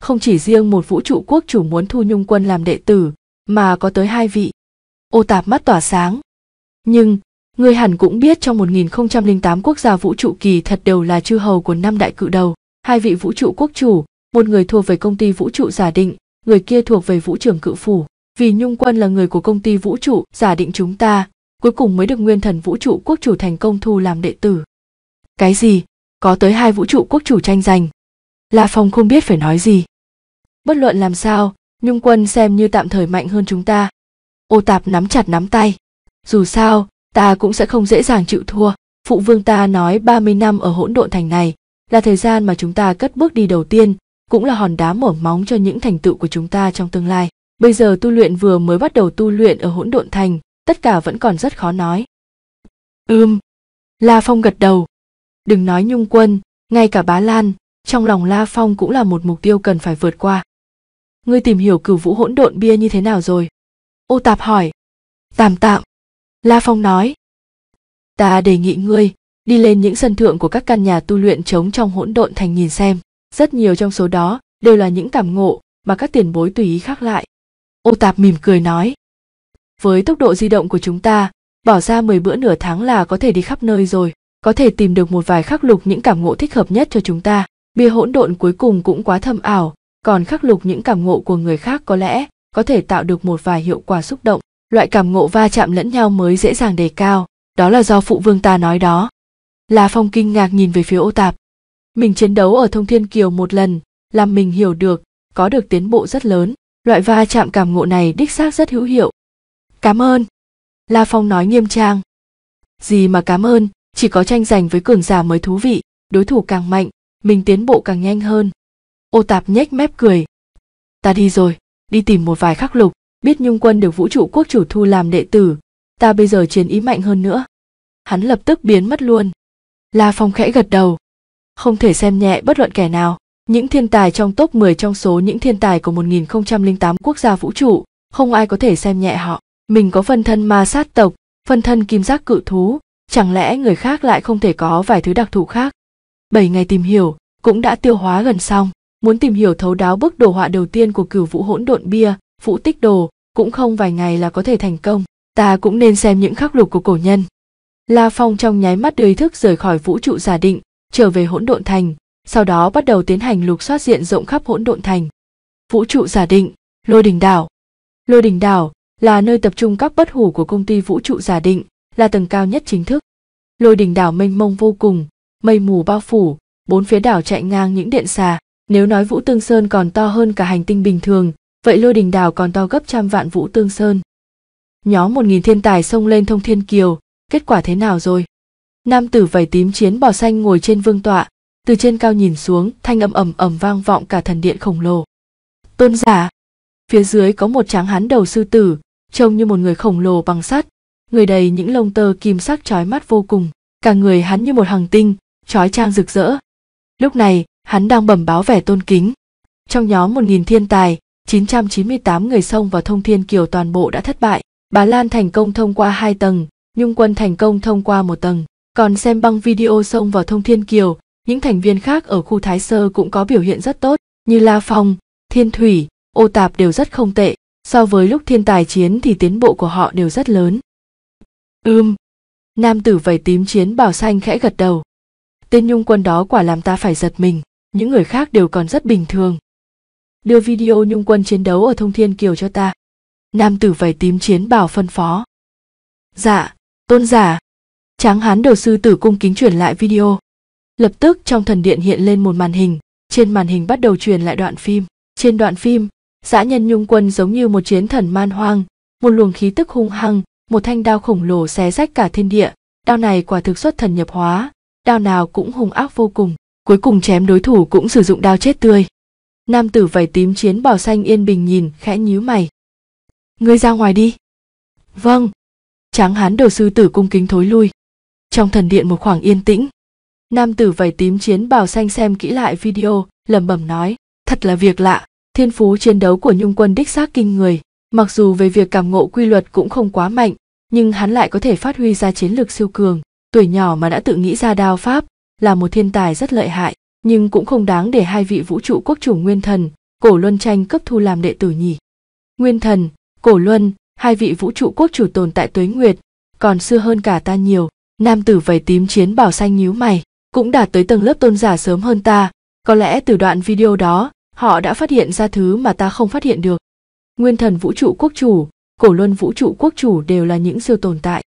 không chỉ riêng một vũ trụ quốc chủ muốn thu nhung quân làm đệ tử mà có tới hai vị ô tạp mắt tỏa sáng nhưng người hẳn cũng biết trong 1008 quốc gia vũ trụ kỳ thật đều là chư hầu của năm đại cự đầu hai vị vũ trụ quốc chủ một người thuộc về công ty vũ trụ giả định người kia thuộc về vũ trường cự phủ vì nhung quân là người của công ty vũ trụ giả định chúng ta cuối cùng mới được nguyên thần vũ trụ quốc chủ thành công thu làm đệ tử cái gì có tới hai vũ trụ quốc chủ tranh giành. La Phong không biết phải nói gì. Bất luận làm sao, Nhung Quân xem như tạm thời mạnh hơn chúng ta. Ô Tạp nắm chặt nắm tay. Dù sao, ta cũng sẽ không dễ dàng chịu thua. Phụ vương ta nói 30 năm ở hỗn độn thành này là thời gian mà chúng ta cất bước đi đầu tiên, cũng là hòn đá mở móng cho những thành tựu của chúng ta trong tương lai. Bây giờ tu luyện vừa mới bắt đầu tu luyện ở hỗn độn thành, tất cả vẫn còn rất khó nói. Ưm. La Phong gật đầu, đừng nói nhung quân ngay cả bá lan trong lòng la phong cũng là một mục tiêu cần phải vượt qua ngươi tìm hiểu cửu vũ hỗn độn bia như thế nào rồi ô tạp hỏi tạm tạm la phong nói ta đề nghị ngươi đi lên những sân thượng của các căn nhà tu luyện trống trong hỗn độn thành nhìn xem rất nhiều trong số đó đều là những cảm ngộ mà các tiền bối tùy ý khác lại ô tạp mỉm cười nói với tốc độ di động của chúng ta bỏ ra 10 bữa nửa tháng là có thể đi khắp nơi rồi có thể tìm được một vài khắc lục những cảm ngộ thích hợp nhất cho chúng ta bia hỗn độn cuối cùng cũng quá thâm ảo còn khắc lục những cảm ngộ của người khác có lẽ có thể tạo được một vài hiệu quả xúc động loại cảm ngộ va chạm lẫn nhau mới dễ dàng đề cao đó là do phụ vương ta nói đó la phong kinh ngạc nhìn về phía ô tạp mình chiến đấu ở thông thiên kiều một lần làm mình hiểu được có được tiến bộ rất lớn loại va chạm cảm ngộ này đích xác rất hữu hiệu cảm ơn la phong nói nghiêm trang gì mà cảm ơn chỉ có tranh giành với cường giả mới thú vị đối thủ càng mạnh mình tiến bộ càng nhanh hơn ô tạp nhếch mép cười ta đi rồi đi tìm một vài khắc lục biết nhung quân được vũ trụ quốc chủ thu làm đệ tử ta bây giờ chiến ý mạnh hơn nữa hắn lập tức biến mất luôn la phong khẽ gật đầu không thể xem nhẹ bất luận kẻ nào những thiên tài trong top 10 trong số những thiên tài của 1008 quốc gia vũ trụ, không ai có thể xem nhẹ họ. Mình có phân thân ma sát tộc, phân thân kim giác cự thú, chẳng lẽ người khác lại không thể có vài thứ đặc thù khác bảy ngày tìm hiểu cũng đã tiêu hóa gần xong muốn tìm hiểu thấu đáo bức đồ họa đầu tiên của cửu vũ hỗn độn bia vũ tích đồ cũng không vài ngày là có thể thành công ta cũng nên xem những khắc lục của cổ nhân la phong trong nháy mắt đưa ý thức rời khỏi vũ trụ giả định trở về hỗn độn thành sau đó bắt đầu tiến hành lục soát diện rộng khắp hỗn độn thành vũ trụ giả định lôi đình đảo lôi đình đảo là nơi tập trung các bất hủ của công ty vũ trụ giả định là tầng cao nhất chính thức. Lôi đỉnh đảo mênh mông vô cùng, mây mù bao phủ, bốn phía đảo chạy ngang những điện xà. Nếu nói Vũ Tương Sơn còn to hơn cả hành tinh bình thường, vậy lôi đỉnh đảo còn to gấp trăm vạn Vũ Tương Sơn. Nhóm một nghìn thiên tài xông lên thông thiên kiều, kết quả thế nào rồi? Nam tử vải tím chiến bò xanh ngồi trên vương tọa, từ trên cao nhìn xuống, thanh âm ầm ầm vang vọng cả thần điện khổng lồ. Tôn giả, phía dưới có một tráng hán đầu sư tử, trông như một người khổng lồ bằng sắt, người đầy những lông tơ kim sắc trói mắt vô cùng cả người hắn như một hằng tinh trói trang rực rỡ lúc này hắn đang bẩm báo vẻ tôn kính trong nhóm một nghìn thiên tài 998 người sông vào thông thiên kiều toàn bộ đã thất bại bà lan thành công thông qua hai tầng nhung quân thành công thông qua một tầng còn xem băng video sông vào thông thiên kiều những thành viên khác ở khu thái sơ cũng có biểu hiện rất tốt như la phong thiên thủy ô tạp đều rất không tệ so với lúc thiên tài chiến thì tiến bộ của họ đều rất lớn Ừm, Nam tử vầy tím chiến bảo xanh khẽ gật đầu. Tên nhung quân đó quả làm ta phải giật mình, những người khác đều còn rất bình thường. Đưa video nhung quân chiến đấu ở thông thiên kiều cho ta. Nam tử vầy tím chiến bảo phân phó. Dạ, tôn giả. Tráng hán đầu sư tử cung kính chuyển lại video. Lập tức trong thần điện hiện lên một màn hình, trên màn hình bắt đầu truyền lại đoạn phim. Trên đoạn phim, dã nhân nhung quân giống như một chiến thần man hoang, một luồng khí tức hung hăng, một thanh đao khổng lồ xé rách cả thiên địa đao này quả thực xuất thần nhập hóa đao nào cũng hung ác vô cùng cuối cùng chém đối thủ cũng sử dụng đao chết tươi nam tử vải tím chiến bào xanh yên bình nhìn khẽ nhíu mày ngươi ra ngoài đi vâng tráng hán đồ sư tử cung kính thối lui trong thần điện một khoảng yên tĩnh nam tử vải tím chiến bào xanh xem kỹ lại video lẩm bẩm nói thật là việc lạ thiên phú chiến đấu của nhung quân đích xác kinh người mặc dù về việc cảm ngộ quy luật cũng không quá mạnh nhưng hắn lại có thể phát huy ra chiến lược siêu cường tuổi nhỏ mà đã tự nghĩ ra đao pháp là một thiên tài rất lợi hại nhưng cũng không đáng để hai vị vũ trụ quốc chủ nguyên thần cổ luân tranh cấp thu làm đệ tử nhỉ nguyên thần cổ luân hai vị vũ trụ quốc chủ tồn tại tuế nguyệt còn xưa hơn cả ta nhiều nam tử vầy tím chiến bảo xanh nhíu mày cũng đạt tới tầng lớp tôn giả sớm hơn ta có lẽ từ đoạn video đó họ đã phát hiện ra thứ mà ta không phát hiện được nguyên thần vũ trụ quốc chủ cổ luân vũ trụ quốc chủ đều là những siêu tồn tại.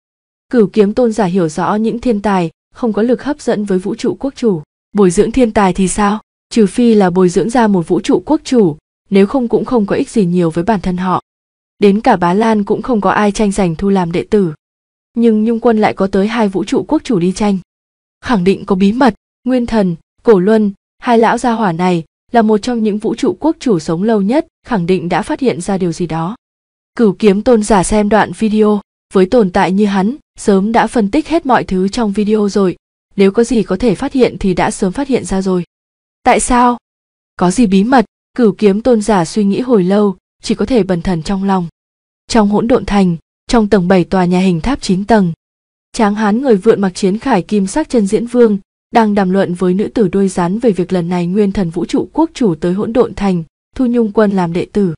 Cửu kiếm tôn giả hiểu rõ những thiên tài không có lực hấp dẫn với vũ trụ quốc chủ. Bồi dưỡng thiên tài thì sao? Trừ phi là bồi dưỡng ra một vũ trụ quốc chủ, nếu không cũng không có ích gì nhiều với bản thân họ. Đến cả Bá Lan cũng không có ai tranh giành thu làm đệ tử. Nhưng Nhung Quân lại có tới hai vũ trụ quốc chủ đi tranh. Khẳng định có bí mật, Nguyên Thần, Cổ Luân, hai lão gia hỏa này là một trong những vũ trụ quốc chủ sống lâu nhất, khẳng định đã phát hiện ra điều gì đó. Cửu kiếm tôn giả xem đoạn video, với tồn tại như hắn, sớm đã phân tích hết mọi thứ trong video rồi, nếu có gì có thể phát hiện thì đã sớm phát hiện ra rồi. Tại sao? Có gì bí mật? Cửu kiếm tôn giả suy nghĩ hồi lâu, chỉ có thể bần thần trong lòng. Trong hỗn độn thành, trong tầng bảy tòa nhà hình tháp chín tầng, tráng hán người vượn mặc chiến khải kim sắc chân diễn vương, đang đàm luận với nữ tử đôi rắn về việc lần này nguyên thần vũ trụ quốc chủ tới hỗn độn thành, thu Nhung Quân làm đệ tử.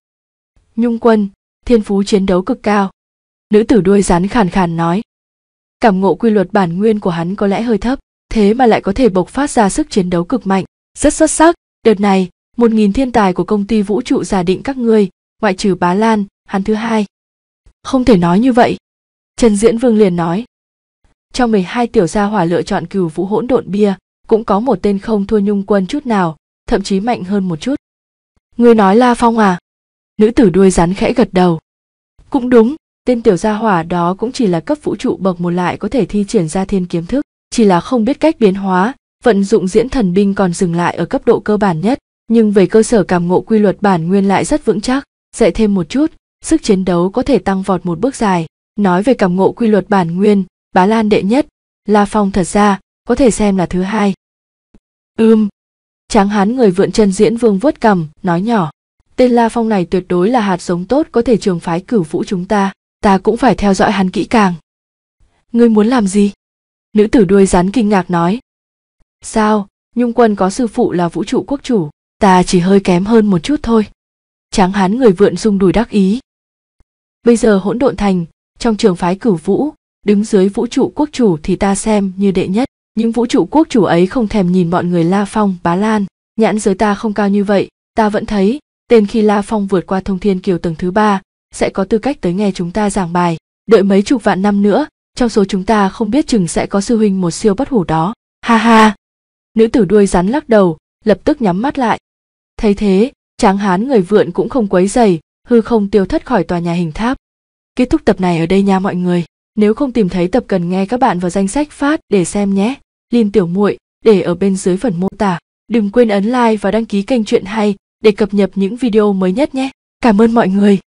Nhung Quân, thiên phú chiến đấu cực cao. Nữ tử đuôi rắn khàn khàn nói. Cảm ngộ quy luật bản nguyên của hắn có lẽ hơi thấp, thế mà lại có thể bộc phát ra sức chiến đấu cực mạnh, rất xuất sắc. Đợt này, một nghìn thiên tài của công ty vũ trụ giả định các ngươi, ngoại trừ bá lan, hắn thứ hai. Không thể nói như vậy. Trần Diễn Vương liền nói. Trong 12 tiểu gia hỏa lựa chọn cửu vũ hỗn độn bia, cũng có một tên không thua nhung quân chút nào, thậm chí mạnh hơn một chút. Ngươi nói La Phong à? nữ tử đuôi rắn khẽ gật đầu cũng đúng tên tiểu gia hỏa đó cũng chỉ là cấp vũ trụ bậc một lại có thể thi triển ra thiên kiếm thức chỉ là không biết cách biến hóa vận dụng diễn thần binh còn dừng lại ở cấp độ cơ bản nhất nhưng về cơ sở cảm ngộ quy luật bản nguyên lại rất vững chắc dạy thêm một chút sức chiến đấu có thể tăng vọt một bước dài nói về cảm ngộ quy luật bản nguyên bá lan đệ nhất la phong thật ra có thể xem là thứ hai ưm tráng hán người vượn chân diễn vương vuốt cằm nói nhỏ Tên La Phong này tuyệt đối là hạt giống tốt có thể trường phái cửu vũ chúng ta, ta cũng phải theo dõi hắn kỹ càng. Ngươi muốn làm gì? Nữ tử đuôi rắn kinh ngạc nói. Sao, Nhung Quân có sư phụ là vũ trụ quốc chủ, ta chỉ hơi kém hơn một chút thôi. Tráng hán người vượn rung đùi đắc ý. Bây giờ hỗn độn thành, trong trường phái cửu vũ, đứng dưới vũ trụ quốc chủ thì ta xem như đệ nhất. Những vũ trụ quốc chủ ấy không thèm nhìn bọn người La Phong, Bá Lan, nhãn giới ta không cao như vậy, ta vẫn thấy, Đến khi La Phong vượt qua thông thiên kiều tầng thứ ba, sẽ có tư cách tới nghe chúng ta giảng bài. Đợi mấy chục vạn năm nữa, trong số chúng ta không biết chừng sẽ có sư huynh một siêu bất hủ đó. Ha ha! Nữ tử đuôi rắn lắc đầu, lập tức nhắm mắt lại. Thấy thế, tráng hán người vượn cũng không quấy dày, hư không tiêu thất khỏi tòa nhà hình tháp. Kết thúc tập này ở đây nha mọi người. Nếu không tìm thấy tập cần nghe các bạn vào danh sách phát để xem nhé. Liên tiểu muội để ở bên dưới phần mô tả. Đừng quên ấn like và đăng ký kênh chuyện hay để cập nhật những video mới nhất nhé. Cảm ơn mọi người.